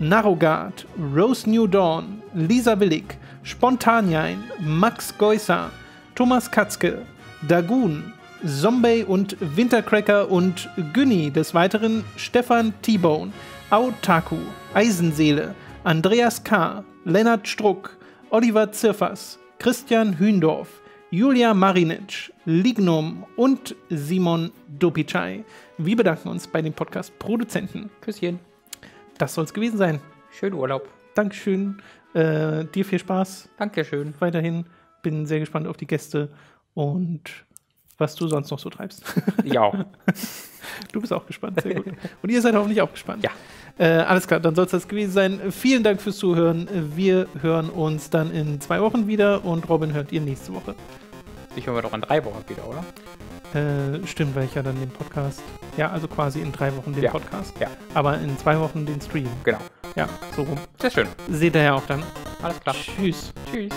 Narrogard, Rose New Dawn, Lisa Willig, Spontanjein, Max Geusser, Thomas Katzke, Dagun, Zombie und Wintercracker und Günni, des Weiteren Stefan T-Bone, Autaku, Eisenseele, Andreas K., Lennart Struck, Oliver Zirfers, Christian Hündorf, Julia Marinitsch, Lignum und Simon Dopicai. Wir bedanken uns bei den Podcast-Produzenten. Küsschen das soll es gewesen sein. Schönen Urlaub. Dankeschön. Äh, dir viel Spaß. Dankeschön. Weiterhin. Bin sehr gespannt auf die Gäste und was du sonst noch so treibst. Ja. Du bist auch gespannt, sehr gut. Und ihr seid hoffentlich auch gespannt. Ja. Äh, alles klar, dann soll es das gewesen sein. Vielen Dank fürs Zuhören. Wir hören uns dann in zwei Wochen wieder und Robin hört ihr nächste Woche. 50 hören wir doch in drei Wochen wieder, oder? Äh, stimmt, weil ich ja dann den Podcast. Ja, also quasi in drei Wochen den ja. Podcast. Ja. Aber in zwei Wochen den Stream. Genau. Ja, so rum. Sehr schön. Seht ihr ja auch dann. Alles klar. Tschüss. Tschüss.